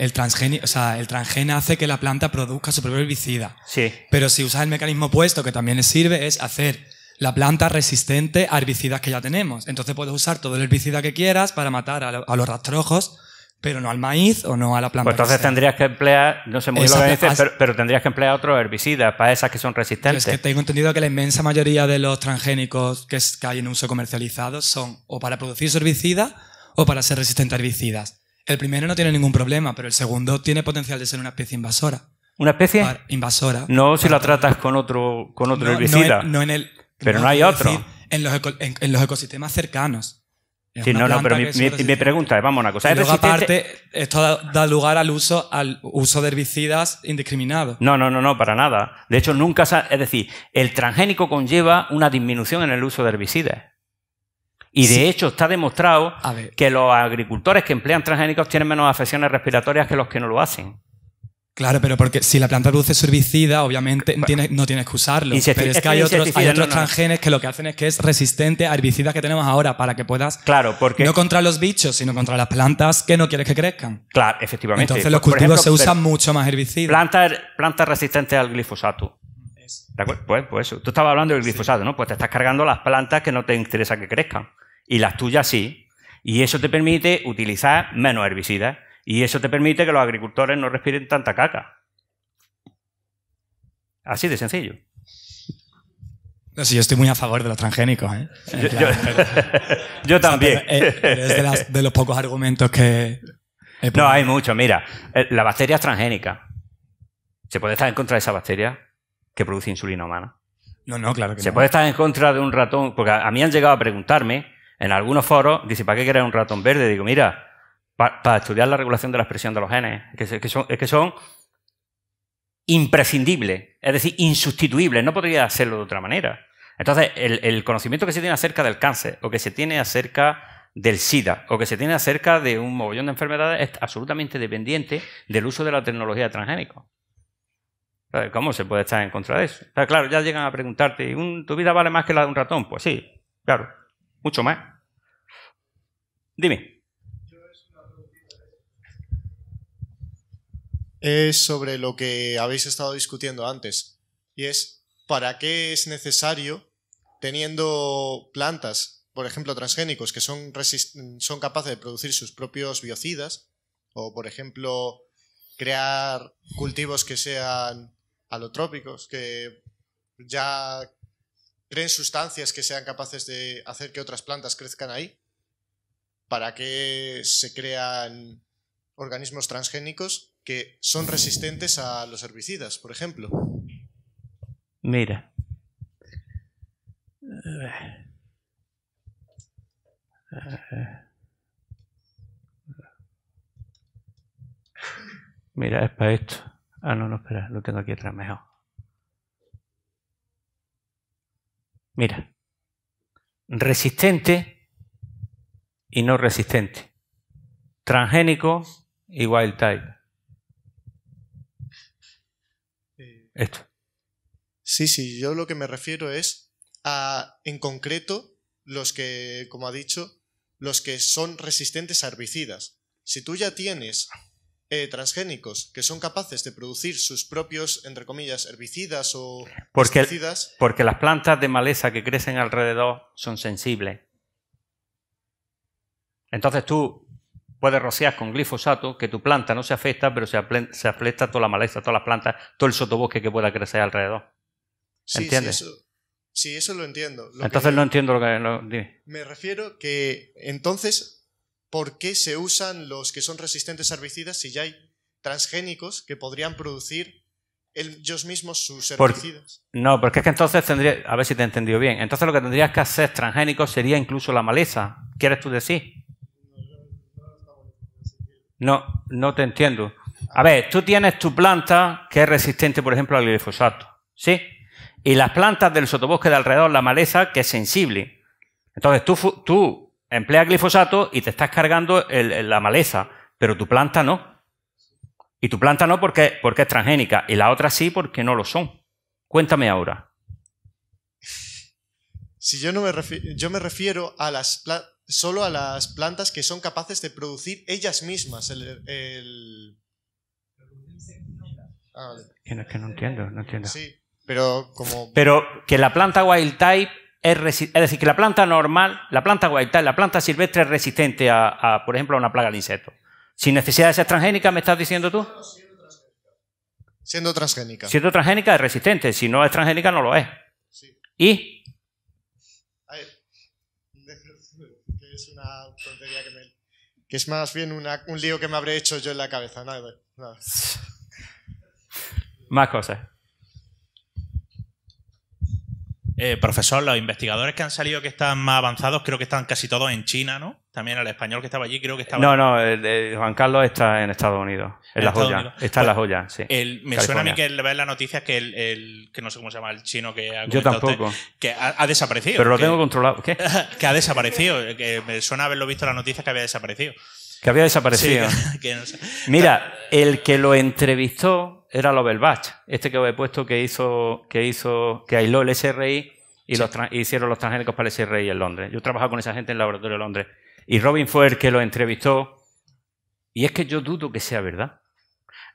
o sea, el hace que la planta produzca su propio herbicida. Sí. Pero si usas el mecanismo opuesto, que también sirve, es hacer la planta resistente a herbicidas que ya tenemos. Entonces puedes usar todo el herbicida que quieras para matar a, los rastrojos, pero no al maíz o no a la planta. Pues entonces tendrías que emplear, no sé muy bien lo pero, tendrías que emplear otros herbicidas para esas que son resistentes. es que tengo entendido que la inmensa mayoría de los transgénicos que, hay en uso comercializado son o para producir herbicida o para ser resistente a herbicidas. El primero no tiene ningún problema, pero el segundo tiene potencial de ser una especie invasora. ¿Una especie? invasora. No si la tratas con otro, con otro herbicida. no en el, pero no, hay otro. en, los ecosistemas cercanos. sí, no, no, pero mi, pregunta es, vamos, una cosa. Y aparte, esto da, lugar al uso, al uso de herbicidas indiscriminado. No, no, no, no, para nada. De hecho, nunca, es decir, el transgénico conlleva una disminución en el uso de herbicidas. Y de hecho está demostrado que los agricultores que emplean transgénicos tienen menos afecciones respiratorias que los que no lo hacen. Claro, pero porque si la planta produce herbicida, obviamente tiene, no tienes que usarlo. Pero es que hay este otros, transgenes que lo que hacen es que es resistente a herbicidas que tenemos ahora para que puedas. Claro, porque. No contra los bichos, sino contra las plantas que no quieres que crezcan. Claro, efectivamente. Entonces los cultivos se usan mucho más herbicidas. Plantas resistentes al glifosato. ¿De acuerdo? Pues, pues, eso. Tú estabas hablando del glifosato, ¿no? Pues te estás cargando las plantas que no te interesa que crezcan. Y las tuyas sí. Y eso te permite utilizar menos herbicidas. Y eso te permite que los agricultores no respiren tanta caca. Así de sencillo. sé, yo estoy muy a favor de los transgénicos. ¿eh? Yo, también. Eh, es de, los pocos argumentos que... no, hay mucho. Mira, eh, la bacteria es transgénica. ¿Se puede estar en contra de esa bacteria que produce insulina humana? No, no, claro que Se puede estar en contra de un ratón, porque a, mí han llegado a preguntarme en algunos foros, dice, ¿para qué querer un ratón verde? Digo, mira, para, estudiar la regulación de la expresión de los genes, que, que son, imprescindibles, es decir, insustituibles, no podría hacerlo de otra manera. Entonces, el, conocimiento que se tiene acerca del cáncer, o que se tiene acerca del SIDA, o que se tiene acerca de un mogollón de enfermedades, es absolutamente dependiente del uso de la tecnología transgénica ¿Cómo se puede estar en contra de eso? claro, ya llegan a preguntarte, ¿tu vida vale más que la de un ratón? Pues sí, claro, mucho más. Dime. es sobre lo que habéis estado discutiendo antes, y es para qué es necesario, teniendo plantas, por ejemplo, transgénicos, que son, son capaces de producir sus propios biocidas, o por ejemplo, crear cultivos que sean alotrópicos, que ya creen sustancias que sean capaces de hacer que otras plantas crezcan ahí, para que se crean organismos transgénicos que son resistentes a los herbicidas, por ejemplo. Mira. Mira, es para esto. Ah, no, no, espera, lo tengo aquí atrás mejor. Mira, resistente y no resistente. Transgénico y wild type. esto. Sí, sí, yo lo que me refiero es a, en concreto, los que, como ha dicho, los que son resistentes a herbicidas. Si tú ya tienes eh, transgénicos que son capaces de producir sus propios, entre comillas, herbicidas o Porque las plantas de maleza que crecen alrededor son sensibles. Entonces tú puedes rociar con glifosato, que tu planta no se afecta, pero se, se afecta toda la maleza, todas las plantas, todo el sotobosque que pueda crecer alrededor. ¿Entiendes? Sí, eso, sí eso, lo entiendo. entonces no entiendo lo que... Me refiero que entonces, ¿por qué se usan los que son resistentes a herbicidas si ya hay transgénicos que podrían producir ellos mismos sus herbicidas? no, porque es que entonces tendría... A ver si te he entendido bien. Entonces lo que tendrías que hacer transgénicos sería incluso la maleza, ¿quieres tú decir? No, no te entiendo. A ver, tú tienes tu planta que es resistente, por ejemplo, al glifosato, ¿sí? Y las plantas del sotobosque de alrededor, la maleza, que es sensible. Entonces tú, empleas glifosato y te estás cargando la maleza, pero tu planta no. Y tu planta no porque, porque es transgénica, y la otra sí porque no lo son. Cuéntame ahora. Si yo no me refiero, yo me refiero a las plantas solo a las plantas que son capaces de producir ellas mismas el... Ah, no, entiendo, no entiendo. Sí, pero como... Pero que la planta wild type es, es, decir, que la planta normal, la planta wild type, la planta silvestre es resistente a, por ejemplo, a una plaga de insectos. Sin necesidad de ser transgénica, ¿me estás diciendo tú? Siendo transgénica. Siendo transgénica es resistente, si no es transgénica no lo es. Sí. ¿Y? que es más bien un lío que me habré hecho yo en la cabeza, nada, nada. Más cosas. Eh, profesor, los investigadores que han salido que están más avanzados, creo que están casi todos en China, ¿no? También el español que estaba allí, creo que estaba. No, no, Juan Carlos está en Estados Unidos, en, La Está en La pues, Joya, sí. me suena a mí que ves las noticias que el, que no sé cómo se llama, el chino que ha Yo tampoco. que ha, desaparecido. Pero lo tengo controlado. ¿Qué? que ha desaparecido. me suena haberlo visto en las noticias que había desaparecido. Que había desaparecido. Mira, el que lo entrevistó era Lobelbach, este que os he puesto que hizo, que hizo, que aisló el SRI y los hicieron los transgénicos para el SRI en Londres. Yo he trabajado con esa gente en el laboratorio de Londres. Y Robin fue el que lo entrevistó. Y es que yo dudo que sea verdad.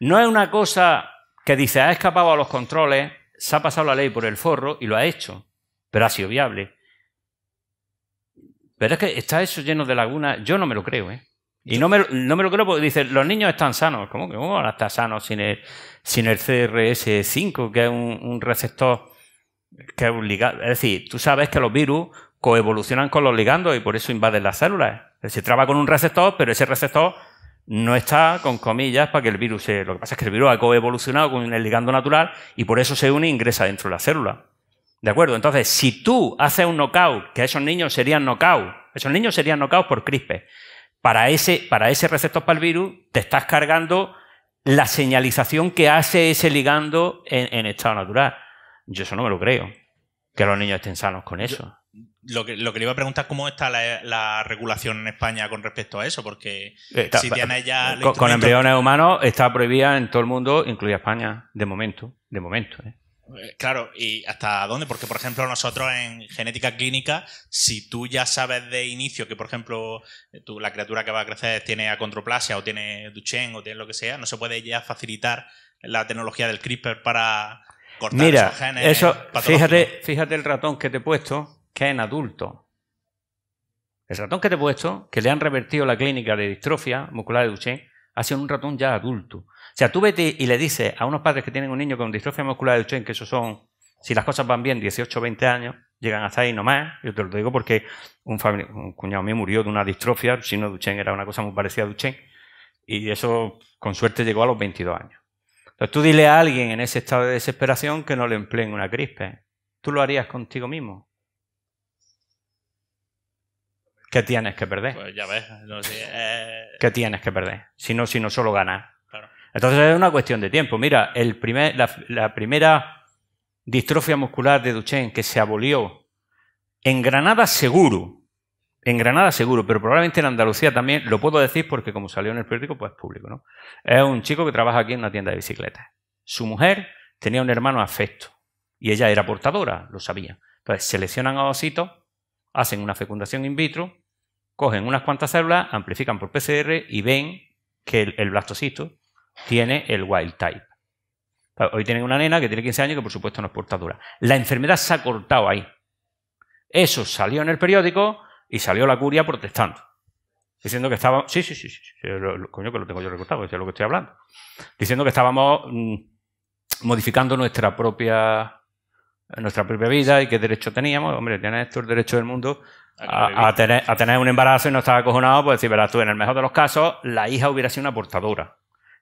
No es una cosa que dice, ha escapado a los controles, se ha pasado la ley por el forro y lo ha hecho, pero ha sido viable. Pero es que está eso lleno de lagunas. Yo no me lo creo, ¿eh? Y no me, no me lo creo porque dice, los niños están sanos. ¿Cómo que van están sanos sin el, sin el CRS5, que es un, receptor que es un ligado? Es decir, tú sabes que los virus coevolucionan con los ligandos y por eso invaden las células. se decir, traba con un receptor, pero ese receptor no está, con comillas, para que el virus se... Lo que pasa es que el virus ha coevolucionado con el ligando natural y por eso se une e ingresa dentro de la célula. ¿De acuerdo? Entonces, si tú haces un knockout, que esos niños serían knockout, esos niños serían knockout por CRISPR, para ese, para ese receptor para el virus, te estás cargando la señalización que hace ese ligando en, estado natural. Yo eso no me lo creo, que los niños estén sanos con eso. lo, que, lo que le iba a preguntar es cómo está la, regulación en España con respecto a eso, porque eh, si tiene ya... Con, con embriones humanos está prohibida en todo el mundo, incluida España, de momento, de momento. ¿eh? Eh, claro, ¿y hasta dónde? Porque, por ejemplo, nosotros en genética clínica, si tú ya sabes de inicio que, por ejemplo, eh, la criatura que va a crecer tiene acontroplasia o tiene Duchenne o tiene lo que sea, ¿no se puede ya facilitar la tecnología del CRISPR para cortar esos genes? Eso, fíjate, fíjate el ratón que te he puesto, que es en adulto. El ratón que te he puesto, que le han revertido la clínica de distrofia muscular de Duchenne, ha sido un ratón ya adulto sea, tú vete y le dices a unos padres que tienen un niño con distrofia muscular de Duchenne, que eso son, si las cosas van bien, 18 o 20 años, llegan hasta ahí nomás. Yo te lo digo porque un, un cuñado mío murió de una distrofia, si no Duchenne, era una cosa muy parecida a Duchenne, y eso con suerte llegó a los 22 años. Entonces tú dile a alguien en ese estado de desesperación que no le empleen una crispe. Tú lo harías contigo mismo. ¿Qué tienes que perder? Pues ya ves. No, eh. ¿Qué tienes que perder? Si no, si no solo ganas. Entonces es una cuestión de tiempo. Mira, la, primera distrofia muscular de Duchenne que se abolió en Granada seguro, en Granada seguro, pero probablemente en Andalucía también, lo puedo decir porque como salió en el periódico, pues es público, ¿no? Es un chico que trabaja aquí en una tienda de bicicletas. Su mujer tenía un hermano afecto y ella era portadora, lo sabía. Entonces seleccionan a ositos, hacen una fecundación in vitro, cogen unas cuantas células, amplifican por PCR y ven que el, blastocito tiene el wild type. Hoy tienen una nena que tiene 15 años que por supuesto no es portadora. La enfermedad se ha cortado ahí. Eso salió en el periódico y salió la curia protestando. Diciendo que estábamos... Sí, sí, sí, sí, coño que lo tengo yo recortado, es de lo que estoy hablando. Diciendo que estábamos mm, modificando nuestra propia nuestra propia vida y qué derecho teníamos. Hombre, tienes esto el derecho del mundo a, tener, a tener un embarazo y no estar acojonado, pues decir, verás tú, en el mejor de los casos, la hija hubiera sido una portadora.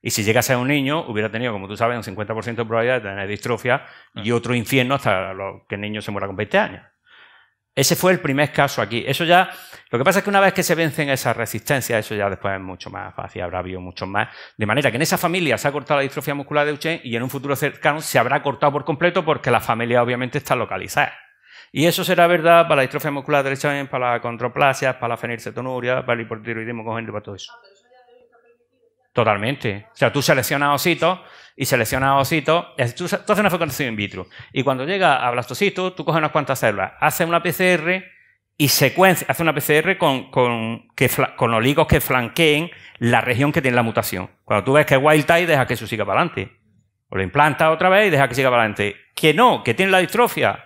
Y si llegase a un niño, hubiera tenido, como tú sabes, un 50% de probabilidad de tener distrofia y ah. otro infierno hasta que el niño se muera con 20 años. Ese fue el primer caso aquí. Eso ya, lo que pasa es que una vez que se vencen esas resistencias, eso ya después es mucho más fácil, habrá habido muchos más. De manera que en esa familia se ha cortado la distrofia muscular de Duchenne y en un futuro cercano se habrá cortado por completo porque la familia obviamente está localizada. Y eso será verdad para la distrofia muscular derecha, para la controplasia, para la fenilcetonuria, para el hipotiroidismo congénito, para todo eso. Ah, Totalmente. O sea, tú seleccionas ositos y seleccionas ositos. Tú, tú, haces una fecundación in vitro. Y cuando llega a blastocito, tú coges unas cuantas células, haces una PCR y secuencia, Haces una PCR con, con, que, con oligos que flanqueen la región que tiene la mutación. Cuando tú ves que es wild type, deja que eso siga para adelante. O lo implanta otra vez y deja que siga para adelante. Que no, que tiene la distrofia,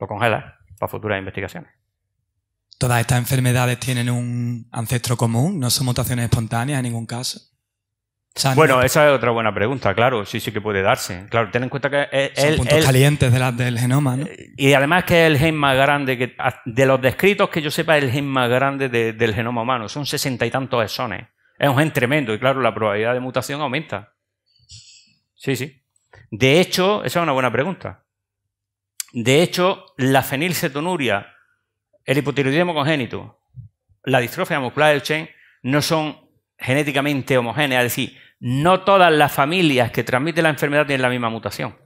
lo congelas para futuras investigaciones. Todas estas enfermedades tienen un ancestro común, no son mutaciones espontáneas en ningún caso. bueno, esa es otra buena pregunta, claro, sí, sí que puede darse. Claro, ten en cuenta que Son puntos calientes del genoma, ¿no? Eh, y además que es el gen más grande, que, de los descritos que yo sepa, es el gen más grande del genoma humano. Son sesenta y tantos exones. Es un gen tremendo y claro, la probabilidad de mutación aumenta. Sí, sí. De hecho, esa es una buena pregunta. De hecho, la fenilcetonuria el hipotiroidismo congénito, la distrofia muscular de Duchenne no son genéticamente homogéneas, es decir, no todas las familias que transmiten la enfermedad tienen la misma mutación.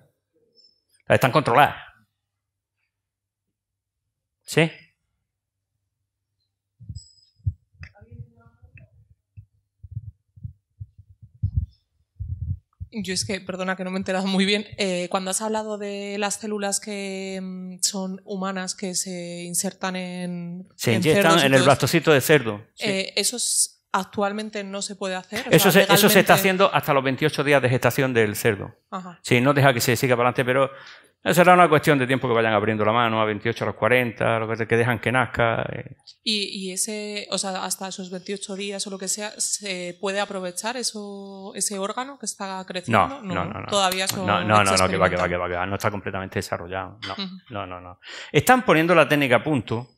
Están controladas. ¿Sí? Yo es que, perdona que no me he enterado muy bien, eh, cuando has hablado de las células que mm, son humanas que se insertan en... Se en inyectan en el blastocito de cerdo. Sí. Eh, actualmente no se puede hacer. Eso, se, eso se está haciendo hasta los 28 días de gestación del cerdo. Sí, no deja que se siga para adelante, pero será una cuestión de tiempo que vayan abriendo la mano a 28, a los 40, que dejan que nazca. Eh. ¿Y, ese, o sea, hasta esos 28 días o lo que sea, ¿se puede aprovechar eso, ese órgano que está creciendo? No, no, no. todavía No, no, no, no que va, que va, que va, que va. No está completamente desarrollado. no, no, no. Están poniendo la técnica a punto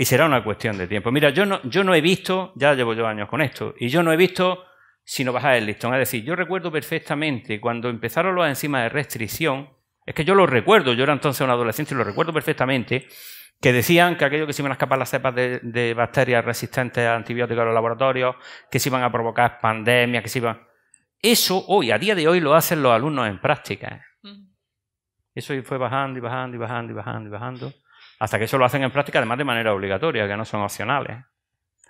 y será una cuestión de tiempo. Mira, yo no, yo no he visto, ya llevo yo años con esto, y yo no he visto sino bajar el listón. Es decir, yo recuerdo perfectamente cuando empezaron los enzimas de restricción, es que yo lo recuerdo, yo era entonces un adolescente y lo recuerdo perfectamente, que decían que aquello que se iban a escapar las cepas de, bacterias resistentes a antibióticos en los laboratorios, que se iban a provocar pandemias, que se iban... Eso hoy, a día de hoy, lo hacen los alumnos en práctica. ¿eh? Mm. Eso fue bajando y bajando y bajando y bajando y bajando. Hasta que eso lo hacen en práctica, además de manera obligatoria, que no son opcionales.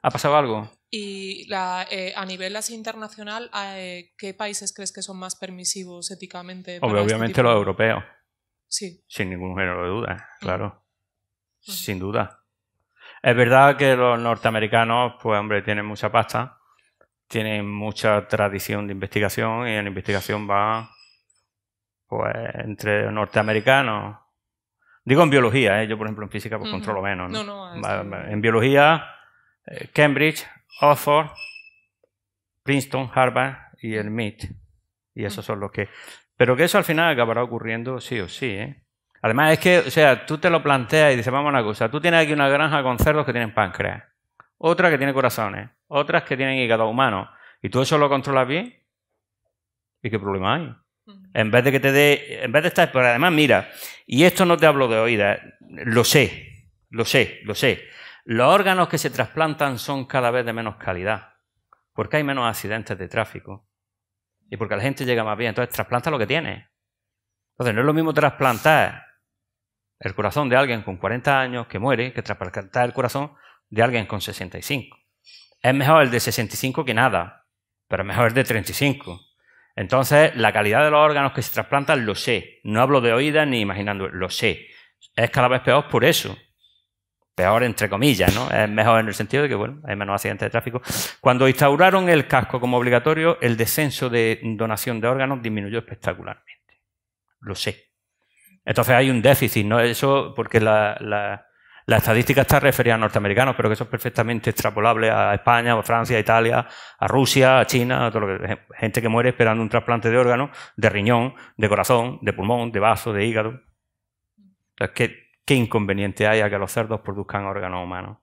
¿Ha pasado algo? Y eh, a nivel internacional, eh, ¿qué países crees que son más permisivos éticamente? Este obviamente los europeos. Sí. Sin ningún género de duda, mm. claro. Mm. Sin duda. Es verdad que los norteamericanos, pues hombre, tienen mucha pasta, tienen mucha tradición de investigación y en investigación va, pues, entre norteamericanos, Digo en biología, ¿eh? yo por ejemplo en física pues controlo menos. ¿no? en biología, eh, Cambridge, Oxford, Princeton, Harvard y el MIT. Y esos son los que... Pero que eso al final acabará ocurriendo sí o sí. ¿eh? Además es que, o sea, tú te lo planteas y dices, vamos a una cosa, tú tienes aquí una granja con cerdos que tienen páncreas, otra que tiene corazones, otras que tienen hígado humano, y tú eso lo controlas bien, ¿y qué problema hay? En vez de que te dé, en vez de estar, pero además mira, y esto no te hablo de oídas, lo sé, lo sé, lo sé. Los órganos que se trasplantan son cada vez de menos calidad, porque hay menos accidentes de tráfico y porque la gente llega más bien. Entonces, trasplanta lo que tiene. Entonces, no es lo mismo trasplantar el corazón de alguien con 40 años que muere que trasplantar el corazón de alguien con 65. Es mejor el de 65 que nada, pero es mejor el de 35. Entonces, la calidad de los órganos que se trasplantan lo sé. No hablo de oídas ni imaginando, lo sé. Es cada vez peor por eso. Peor entre comillas, ¿no? Es mejor en el sentido de que, bueno, hay menos accidentes de tráfico. Cuando instauraron el casco como obligatorio, el descenso de donación de órganos disminuyó espectacularmente. Lo sé. Entonces hay un déficit, ¿no? Eso porque la la estadística está referida a norteamericanos, pero que eso es perfectamente extrapolable a España, a Francia, a Italia, a Rusia, a China, a todo lo que, gente que muere esperando un trasplante de órgano, de riñón, de corazón, de pulmón, de vaso, de hígado. O ¿qué, ¿Qué inconveniente hay a que los cerdos produzcan órganos humanos?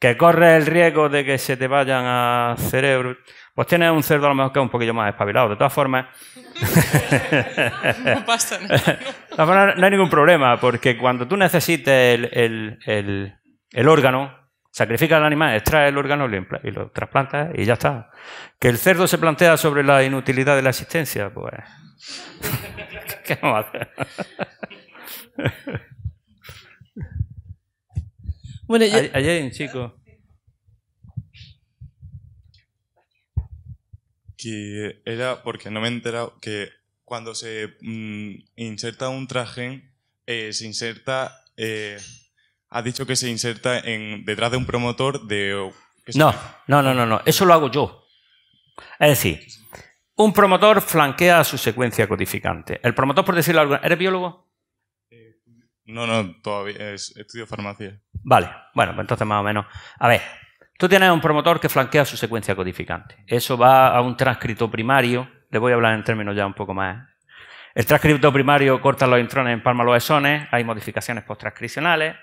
que corres el riesgo de que se te vayan a cerebro, pues tienes un cerdo a lo mejor que es un poquillo más espabilado. De todas formas... no hay ningún problema, porque cuando tú necesites el, órgano, sacrifica al animal, extrae el órgano y lo trasplantas y ya está. Que el cerdo se plantea sobre la inutilidad de la existencia, pues... ¿Qué vamos a hacer? Bueno, chico. Que era porque no me he enterado que cuando se mm, inserta un traje, eh, se inserta. Eh, ha dicho que se inserta en, detrás de un promotor de. No, no, no, no, no. Eso lo hago yo. Es decir, un promotor flanquea su secuencia codificante. El promotor, por decirlo algo, ¿eres biólogo? No, no, todavía es, estudio farmacia. Vale, bueno, pues entonces más o menos. A ver, tú tienes un promotor que flanquea su secuencia codificante. Eso va a un transcrito primario. Le voy a hablar en términos ya un poco más. ¿eh? El transcripto primario corta los intrones, empalma los exones, hay modificaciones posttranscripcionales.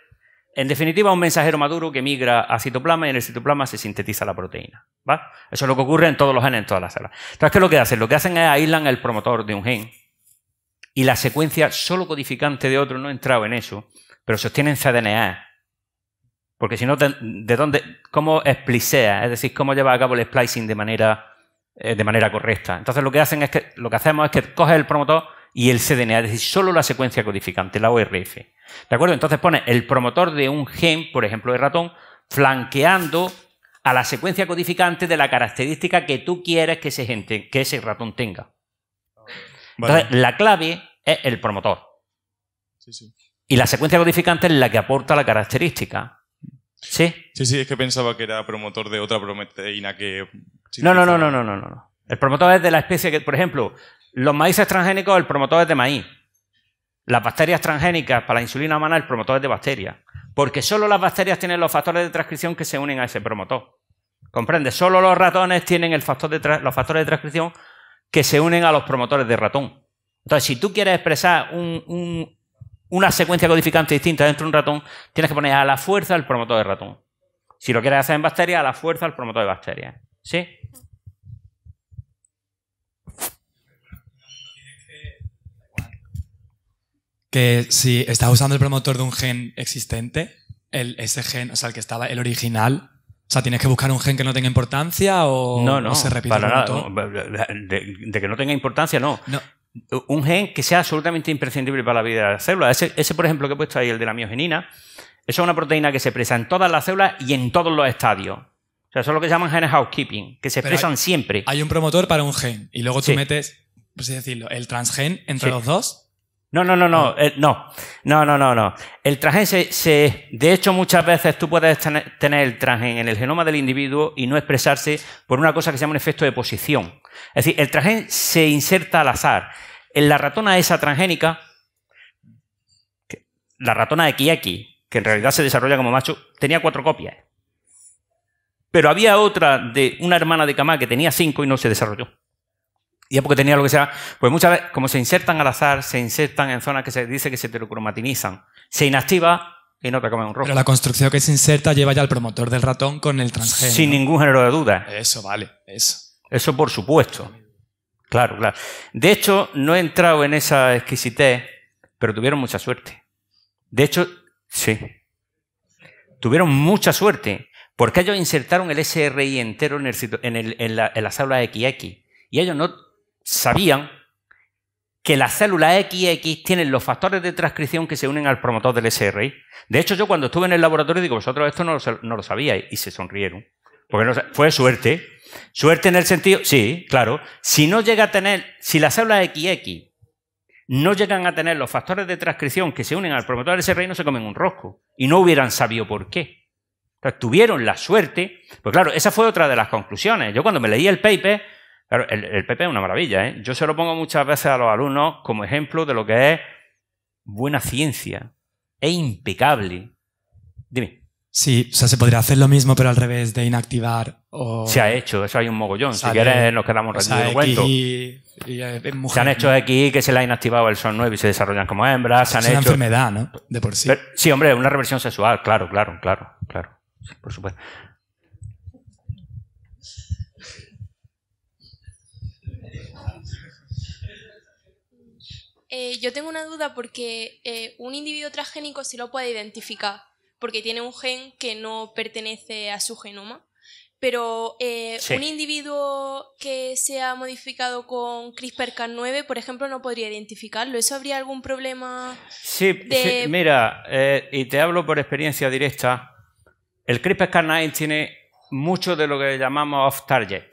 En definitiva, un mensajero maduro que migra a citoplasma y en el citoplasma se sintetiza la proteína. ¿va? Eso es lo que ocurre en todos los genes, en todas las células. Entonces, ¿qué es lo que hacen? Lo que hacen es aislar el promotor de un gen y la secuencia solo codificante de otro no he entrado en eso, pero sostienen CDNA. Porque si no, ¿de dónde? ¿Cómo explicea? Es decir, ¿cómo lleva a cabo el splicing de manera, eh, de manera correcta? Entonces lo que hacen es que lo que hacemos es que coges el promotor y el CDNA, es decir, solo la secuencia codificante, la ORF. ¿De acuerdo? Entonces pone el promotor de un gen, por ejemplo, de ratón, flanqueando a la secuencia codificante de la característica que tú quieres que ese, que ese ratón tenga. Entonces, la clave es el promotor. Y la secuencia codificante es la que aporta la característica. ¿Sí? Sí, sí, es que pensaba que era promotor de otra proteína que... No, no, no, no, no, no, El promotor es de la especie que, por ejemplo, los maíces transgénicos, el promotor es de maíz. Las bacterias transgénicas para la insulina humana, el promotor es de bacterias. Porque solo las bacterias tienen los factores de transcripción que se unen a ese promotor. ¿Comprende? Solo los ratones tienen el factor de los factores de transcripción que se unen a los promotores de ratón. Entonces, si tú quieres expresar una secuencia codificante distinta dentro de un ratón, tienes que poner a la fuerza el promotor de ratón. Si lo quieres hacer en bacteria, a la fuerza el promotor de bacteria. ¿Sí? Que si estás usando el promotor de un gen existente, el, ese gen, o sea, el que estaba, el original, o sea, ¿tienes que buscar un gen que no tenga importancia o, no, se repita De, que no tenga importancia, no. Un gen que sea absolutamente imprescindible para la vida de la célula. Ese, por ejemplo, que he puesto ahí, el de la miogenina, es una proteína que se expresa en todas las células y en todos los estadios. O sea, eso es lo que llaman genes housekeeping, que se expresan siempre. Hay un promotor para un gen y luego tú metes, por así decirlo, el transgen entre los dos no, no, no, no, ah. eh, no, no, no, no, no. El traje se, se, de hecho, muchas veces tú puedes tener el traje en el genoma del individuo y no expresarse por una cosa que se llama un efecto de posición. Es decir, el traje se inserta al azar. En la ratona esa transgénica, la ratona de Kiyaki, que en realidad se desarrolla como macho, tenía cuatro copias. Pero había otra de una hermana de Kamá que tenía cinco y no se desarrolló. Y porque tenía lo que sea. Pues muchas veces, como se insertan al azar, se insertan en zonas que se dice que se heterocromatinizan. Se inactiva y no te comen un rojo. Pero la construcción que se inserta lleva ya al promotor del ratón con el transgénico. Sin ningún género de duda. Eso, vale, eso. Eso por supuesto. Claro, claro. De hecho, no he entrado en esa exquisitez, pero tuvieron mucha suerte. De hecho, sí. Tuvieron mucha suerte, porque ellos insertaron el SRI entero en, en, en las aulas XX. Y ellos no sabían que las células XX tienen los factores de transcripción que se unen al promotor del SRI. De hecho, yo cuando estuve en el laboratorio digo, vosotros esto no lo, sabíais, y se sonrieron. Porque no, fue suerte. Suerte en el sentido, sí, claro. Si no llega a tener, si las células XX no llegan a tener los factores de transcripción que se unen al promotor del SRI, no se comen un rosco. Y no hubieran sabido por qué. O tuvieron la suerte. Pues claro, esa fue otra de las conclusiones. Yo cuando me leí el paper, Claro, el, PP es una maravilla. ¿eh? Yo se lo pongo muchas veces a los alumnos como ejemplo de lo que es buena ciencia. Es impecable. Dime. Sí, o sea, se podría hacer lo mismo, pero al revés de inactivar. O... Se ha hecho, eso hay un mogollón. si quieres, nos quedamos rendidos cuento. Y, y, eh, se han hecho X que se le ha inactivado el son 9 y se desarrollan como hembras. es una enfermedad, ¿no? De por sí. sí, hombre, una reversión sexual, claro, claro, claro, claro. Por supuesto. Eh, yo tengo una duda porque eh, un individuo transgénico sí lo puede identificar, porque tiene un gen que no pertenece a su genoma. Pero eh, un individuo que se ha modificado con CRISPR-Cas9, por ejemplo, no podría identificarlo. ¿Eso habría algún problema? Sí, sí mira, y te hablo por experiencia directa. El CRISPR-Cas9 tiene mucho de lo que llamamos off-target.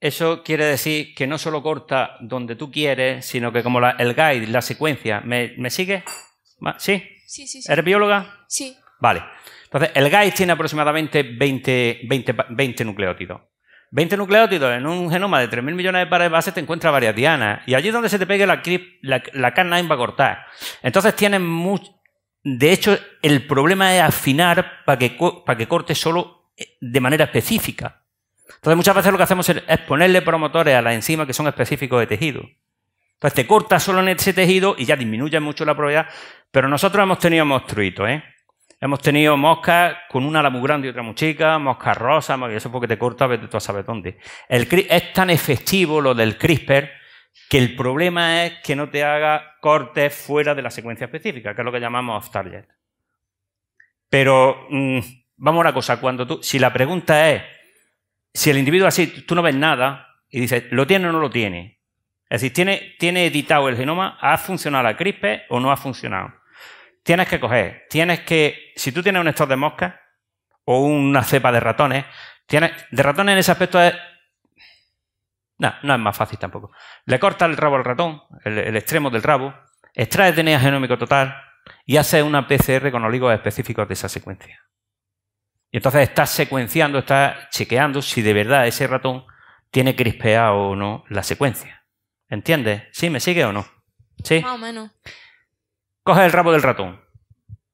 Eso quiere decir que no solo corta donde tú quieres, sino que como el guide, la secuencia, ¿me, me sigue? ¿Sí? Sí, sí, sí. eres bióloga? Sí. Vale. Entonces, el guide tiene aproximadamente 20, 20, 20 nucleótidos. 20 nucleótidos en un genoma de 3.000 millones de pares de bases te encuentra varias dianas. Y allí donde se te pegue la, la, la K9 va a cortar. Entonces tienes mucho... De hecho, el problema es afinar para que, para que corte solo eh, de manera específica. Entonces muchas veces lo que hacemos es ponerle promotores a las enzimas que son específicos de tejido. Entonces te cortas solo en ese tejido y ya disminuye mucho la probabilidad. Pero nosotros hemos tenido monstruitos, ¿eh? Hemos tenido moscas con una la muy grande y otra muy chica, moscas rosas, y eso porque te corta, pero tú sabes dónde. es tan efectivo lo del CRISPR que el problema es que no te haga cortes fuera de la secuencia específica, que es lo que llamamos off-target. Pero mm, vamos a una cosa, cuando tú, si la pregunta es, si el individuo así, tú no ves nada y dices, ¿lo tiene o no lo tiene? Es decir, ¿tiene, ¿tiene editado el genoma? ¿Ha funcionado la CRISPR o no ha funcionado? Tienes que coger, tienes que, si tú tienes un stock de moscas o una cepa de ratones, tienes, de ratones en ese aspecto es no, no es más fácil tampoco. Le cortas el rabo al ratón, el, extremo del rabo, extraes DNA genómico total y haces una PCR con oligos específicos de esa secuencia. Y entonces estás secuenciando, estás chequeando si de verdad ese ratón tiene crispeado o no la secuencia. ¿Entiendes? ¿Sí? ¿Me sigue o no? ¿Sí? Más o menos. Coge el rabo del ratón.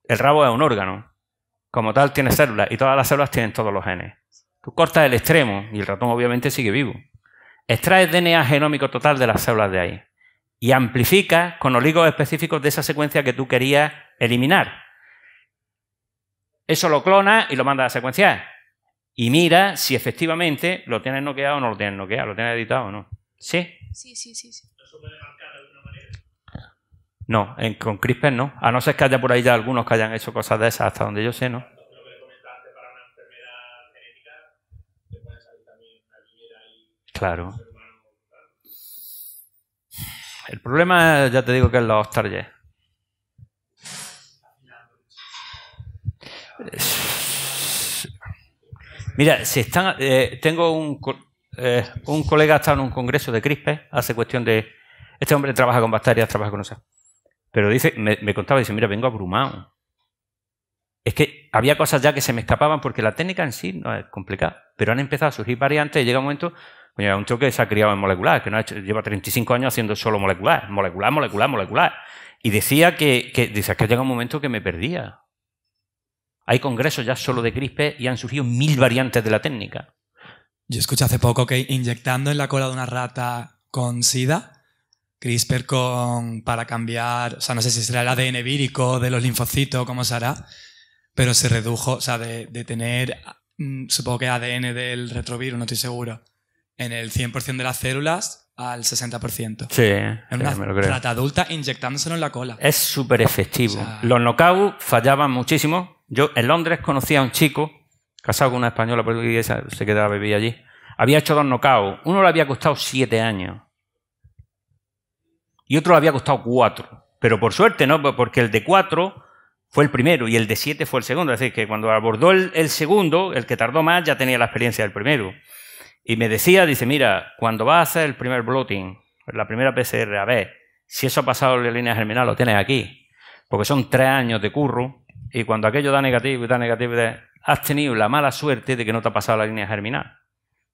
El rabo es un órgano. Como tal, tiene células y todas las células tienen todos los genes. Tú cortas el extremo y el ratón obviamente sigue vivo. Extraes DNA genómico total de las células de ahí y amplificas con oligos específicos de esa secuencia que tú querías eliminar. Eso lo clona y lo manda a secuenciar. Y mira si efectivamente lo tienes noqueado o no lo tienes noqueado, lo tienes editado o no. ¿Sí? Sí, sí, sí. sí. sí No, en, con CRISPR no. A no ser que haya por ahí ya algunos que hayan hecho cosas de esas, hasta donde yo sé, ¿no? Claro. El problema, ya te digo, que es los Mira, si están, eh, tengo un, eh, un colega está en un congreso de CRISPR, hace cuestión de... Este hombre trabaja con bacterias, trabaja con Pero dice, me, contaba, dice, mira, vengo abrumado. Es que había cosas ya que se me escapaban porque la técnica en sí no es complicada, pero han empezado a surgir variantes y llega un momento, Un un que se ha criado en molecular, que no ha lleva 35 años haciendo solo molecular, molecular, molecular, molecular. Y decía que, que, dice, es que llega un momento que me perdía. Hay congresos ya solo de CRISPR y han surgido mil variantes de la técnica. Yo escuché hace poco que inyectando en la cola de una rata con SIDA, CRISPR con, para cambiar, o sea, no sé si será el ADN vírico de los linfocitos, cómo será, pero se redujo, o sea, de, tener, mm, supongo que ADN del retrovirus, no estoy seguro, en el 100% de las células al 60%. Sí, en una me rata adulta inyectándoselo en la cola. Es súper efectivo. los knockouts fallaban muchísimo yo en Londres conocí a un chico, casado con una española portuguesa, se quedaba bebida allí. Había hecho dos knockouts. Uno le había costado siete años. Y otro le había costado cuatro. Pero por suerte, ¿no? Porque el de cuatro fue el primero y el de siete fue el segundo. Es decir, que cuando abordó el, segundo, el que tardó más, ya tenía la experiencia del primero. Y me decía, dice, mira, cuando vas a hacer el primer bloating, la primera PCR, a ver, si eso ha pasado la línea germinal, lo tienes aquí. Porque son tres años de curro y cuando aquello da negativo y da negativo, has tenido la mala suerte de que no te ha pasado la línea germinal.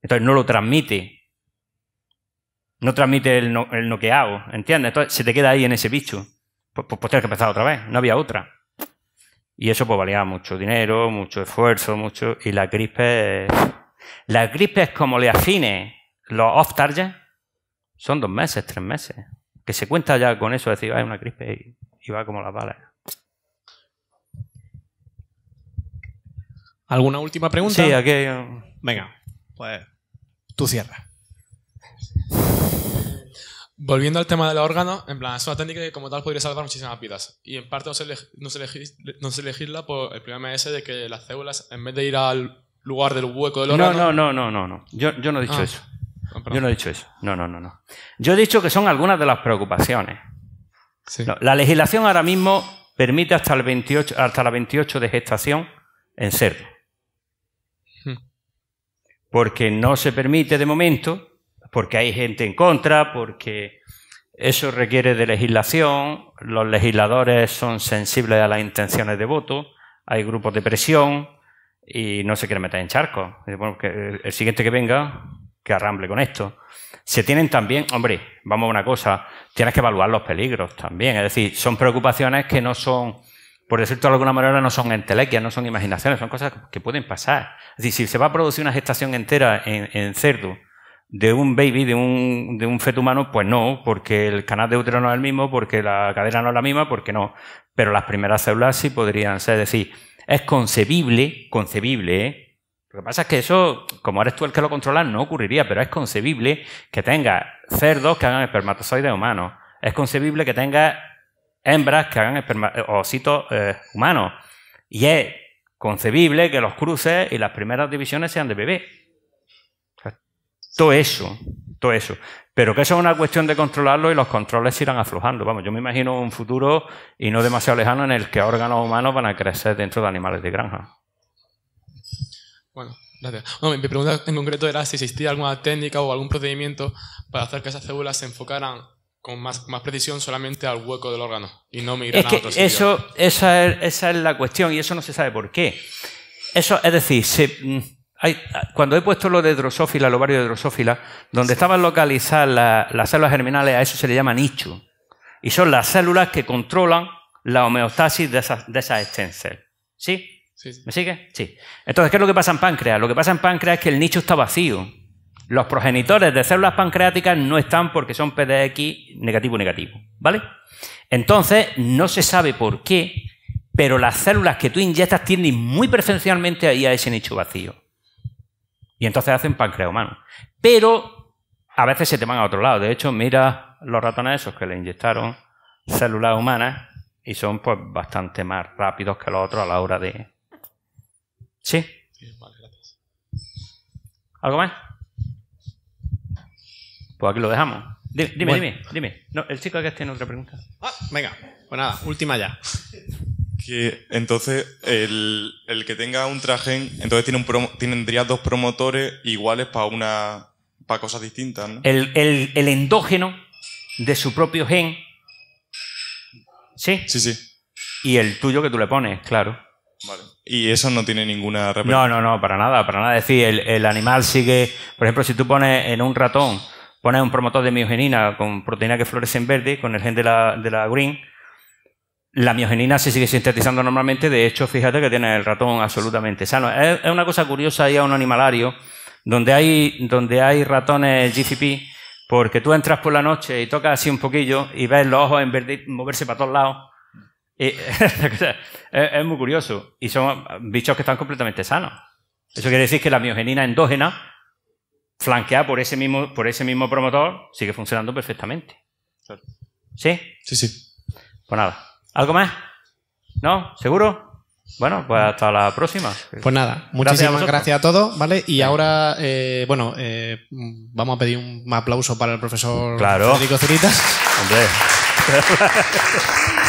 Entonces no lo transmite. No transmite el, noqueado, ¿entiendes? Entonces se te queda ahí en ese bicho. Pues, pues, pues, tienes que empezar otra vez, no había otra. Y eso pues valía mucho dinero, mucho esfuerzo, mucho... Y la gripe, La gripe es como le afine los off-target. Son dos meses, tres meses. Que se cuenta ya con eso, decir, hay ah, una crispe y, y va como las balas. ¿Alguna última pregunta? Sí, aquí. Venga, pues tú cierras. Volviendo al tema de los órganos, en plan, es una técnica que como tal podría salvar muchísimas vidas. Y en parte no se, no se, legisla por el problema ese de que las células, en vez de ir al lugar del hueco del órgano... No, no, no, no, no. Yo, yo no he dicho ah, eso. Ah, yo no he dicho eso. No, no, no, no. Yo he dicho que son algunas de las preocupaciones. la legislación ahora mismo permite hasta, el 28, hasta la 28 de gestación en cerdo porque no se permite de momento, porque hay gente en contra, porque eso requiere de legislación, los legisladores son sensibles a las intenciones de voto, hay grupos de presión y no se quiere meter en charco. el siguiente que venga, que arramble con esto. Se tienen también, hombre, vamos a una cosa, tienes que evaluar los peligros también. Es decir, son preocupaciones que no son por decirlo de alguna manera, no son entelequias, no son imaginaciones, son cosas que pueden pasar. Es decir, si se va a producir una gestación entera en, cerdo de un baby, de un, feto humano, pues no, porque el canal de útero no es el mismo, porque la cadera no es la misma, porque no. Pero las primeras células sí podrían ser. Es decir, es concebible, concebible, ¿eh? Lo que pasa es que eso, como eres tú el que lo controlas, no ocurriría, pero es concebible que tenga cerdos que hagan espermatozoides humanos. Es concebible que tenga hembras que hagan eh, ositos eh, humanos. Y es concebible que los cruces y las primeras divisiones sean de bebé. todo eso, todo eso. Pero que eso es una cuestión de controlarlo y los controles irán aflojando. Vamos, yo me imagino un futuro y no demasiado lejano en el que órganos humanos van a crecer dentro de animales de granja. Bueno, gracias. mi pregunta en concreto era si existía alguna técnica o algún procedimiento para hacer que esas células se enfocaran con más, precisión solamente al hueco del órgano y no migrar a otro sitio. Eso, esa, es, esa es la cuestión y eso no se sabe por qué. Eso, es decir, mm, cuando he puesto lo de drosófila, lo ovario de drosófila, donde estaban localizadas las células germinales, a eso se le llama nicho. Y son las células que controlan la homeostasis de esas, de esas Sí, ¿Sí? ¿Me sigue? Sí. Entonces, ¿qué es lo que pasa en páncreas? Lo que pasa en páncreas es que el nicho está vacío los progenitores de células pancreáticas no están porque son PDX negativo negativo, ¿vale? Entonces, no se sabe por qué, pero las células que tú inyectas tienden muy preferencialmente ahí a ese nicho vacío. Y entonces hacen páncreas humanos. Pero a veces se te van a otro lado. De hecho, mira los ratones esos que le inyectaron células humanas y son pues bastante más rápidos que los otros a la hora de... ¿Sí? ¿Algo más? Pues aquí lo dejamos. Dime, dime, dime. No, el chico que tiene otra pregunta. Ah, venga, pues nada, última ya. Que entonces el, que tenga un traje, entonces tiene un tendría dos promotores iguales para una para cosas distintas, ¿no? El, endógeno de su propio gen. ¿Sí? Sí, sí. Y el tuyo que tú le pones, claro. Vale. Y eso no tiene ninguna repercusión. No, no, no, para nada, para nada. Es decir, el, el, animal sigue. Por ejemplo, si tú pones en un ratón pones un promotor de miogenina con proteína que florece en verde, con el gen de la, de la green, la miogenina se sigue sintetizando normalmente. De hecho, fíjate que tiene el ratón absolutamente sano. Es, una cosa curiosa ahí a un animalario donde hay, donde hay ratones GCP, porque tú entras por la noche y tocas así un poquillo y ves los ojos en verde moverse para todos lados. es, es muy curioso. Y son bichos que están completamente sanos. Eso quiere decir que la miogenina endógena flanqueada por ese mismo, por ese mismo promotor, sigue funcionando perfectamente. ¿Sí? Sí, sí. Pues nada. ¿Algo más? ¿No? ¿Seguro? Bueno, pues hasta la próxima. Pues nada, muchísimas gracias a, todos, ¿vale? Y ahora, eh, bueno, eh, vamos a pedir un aplauso para el profesor claro.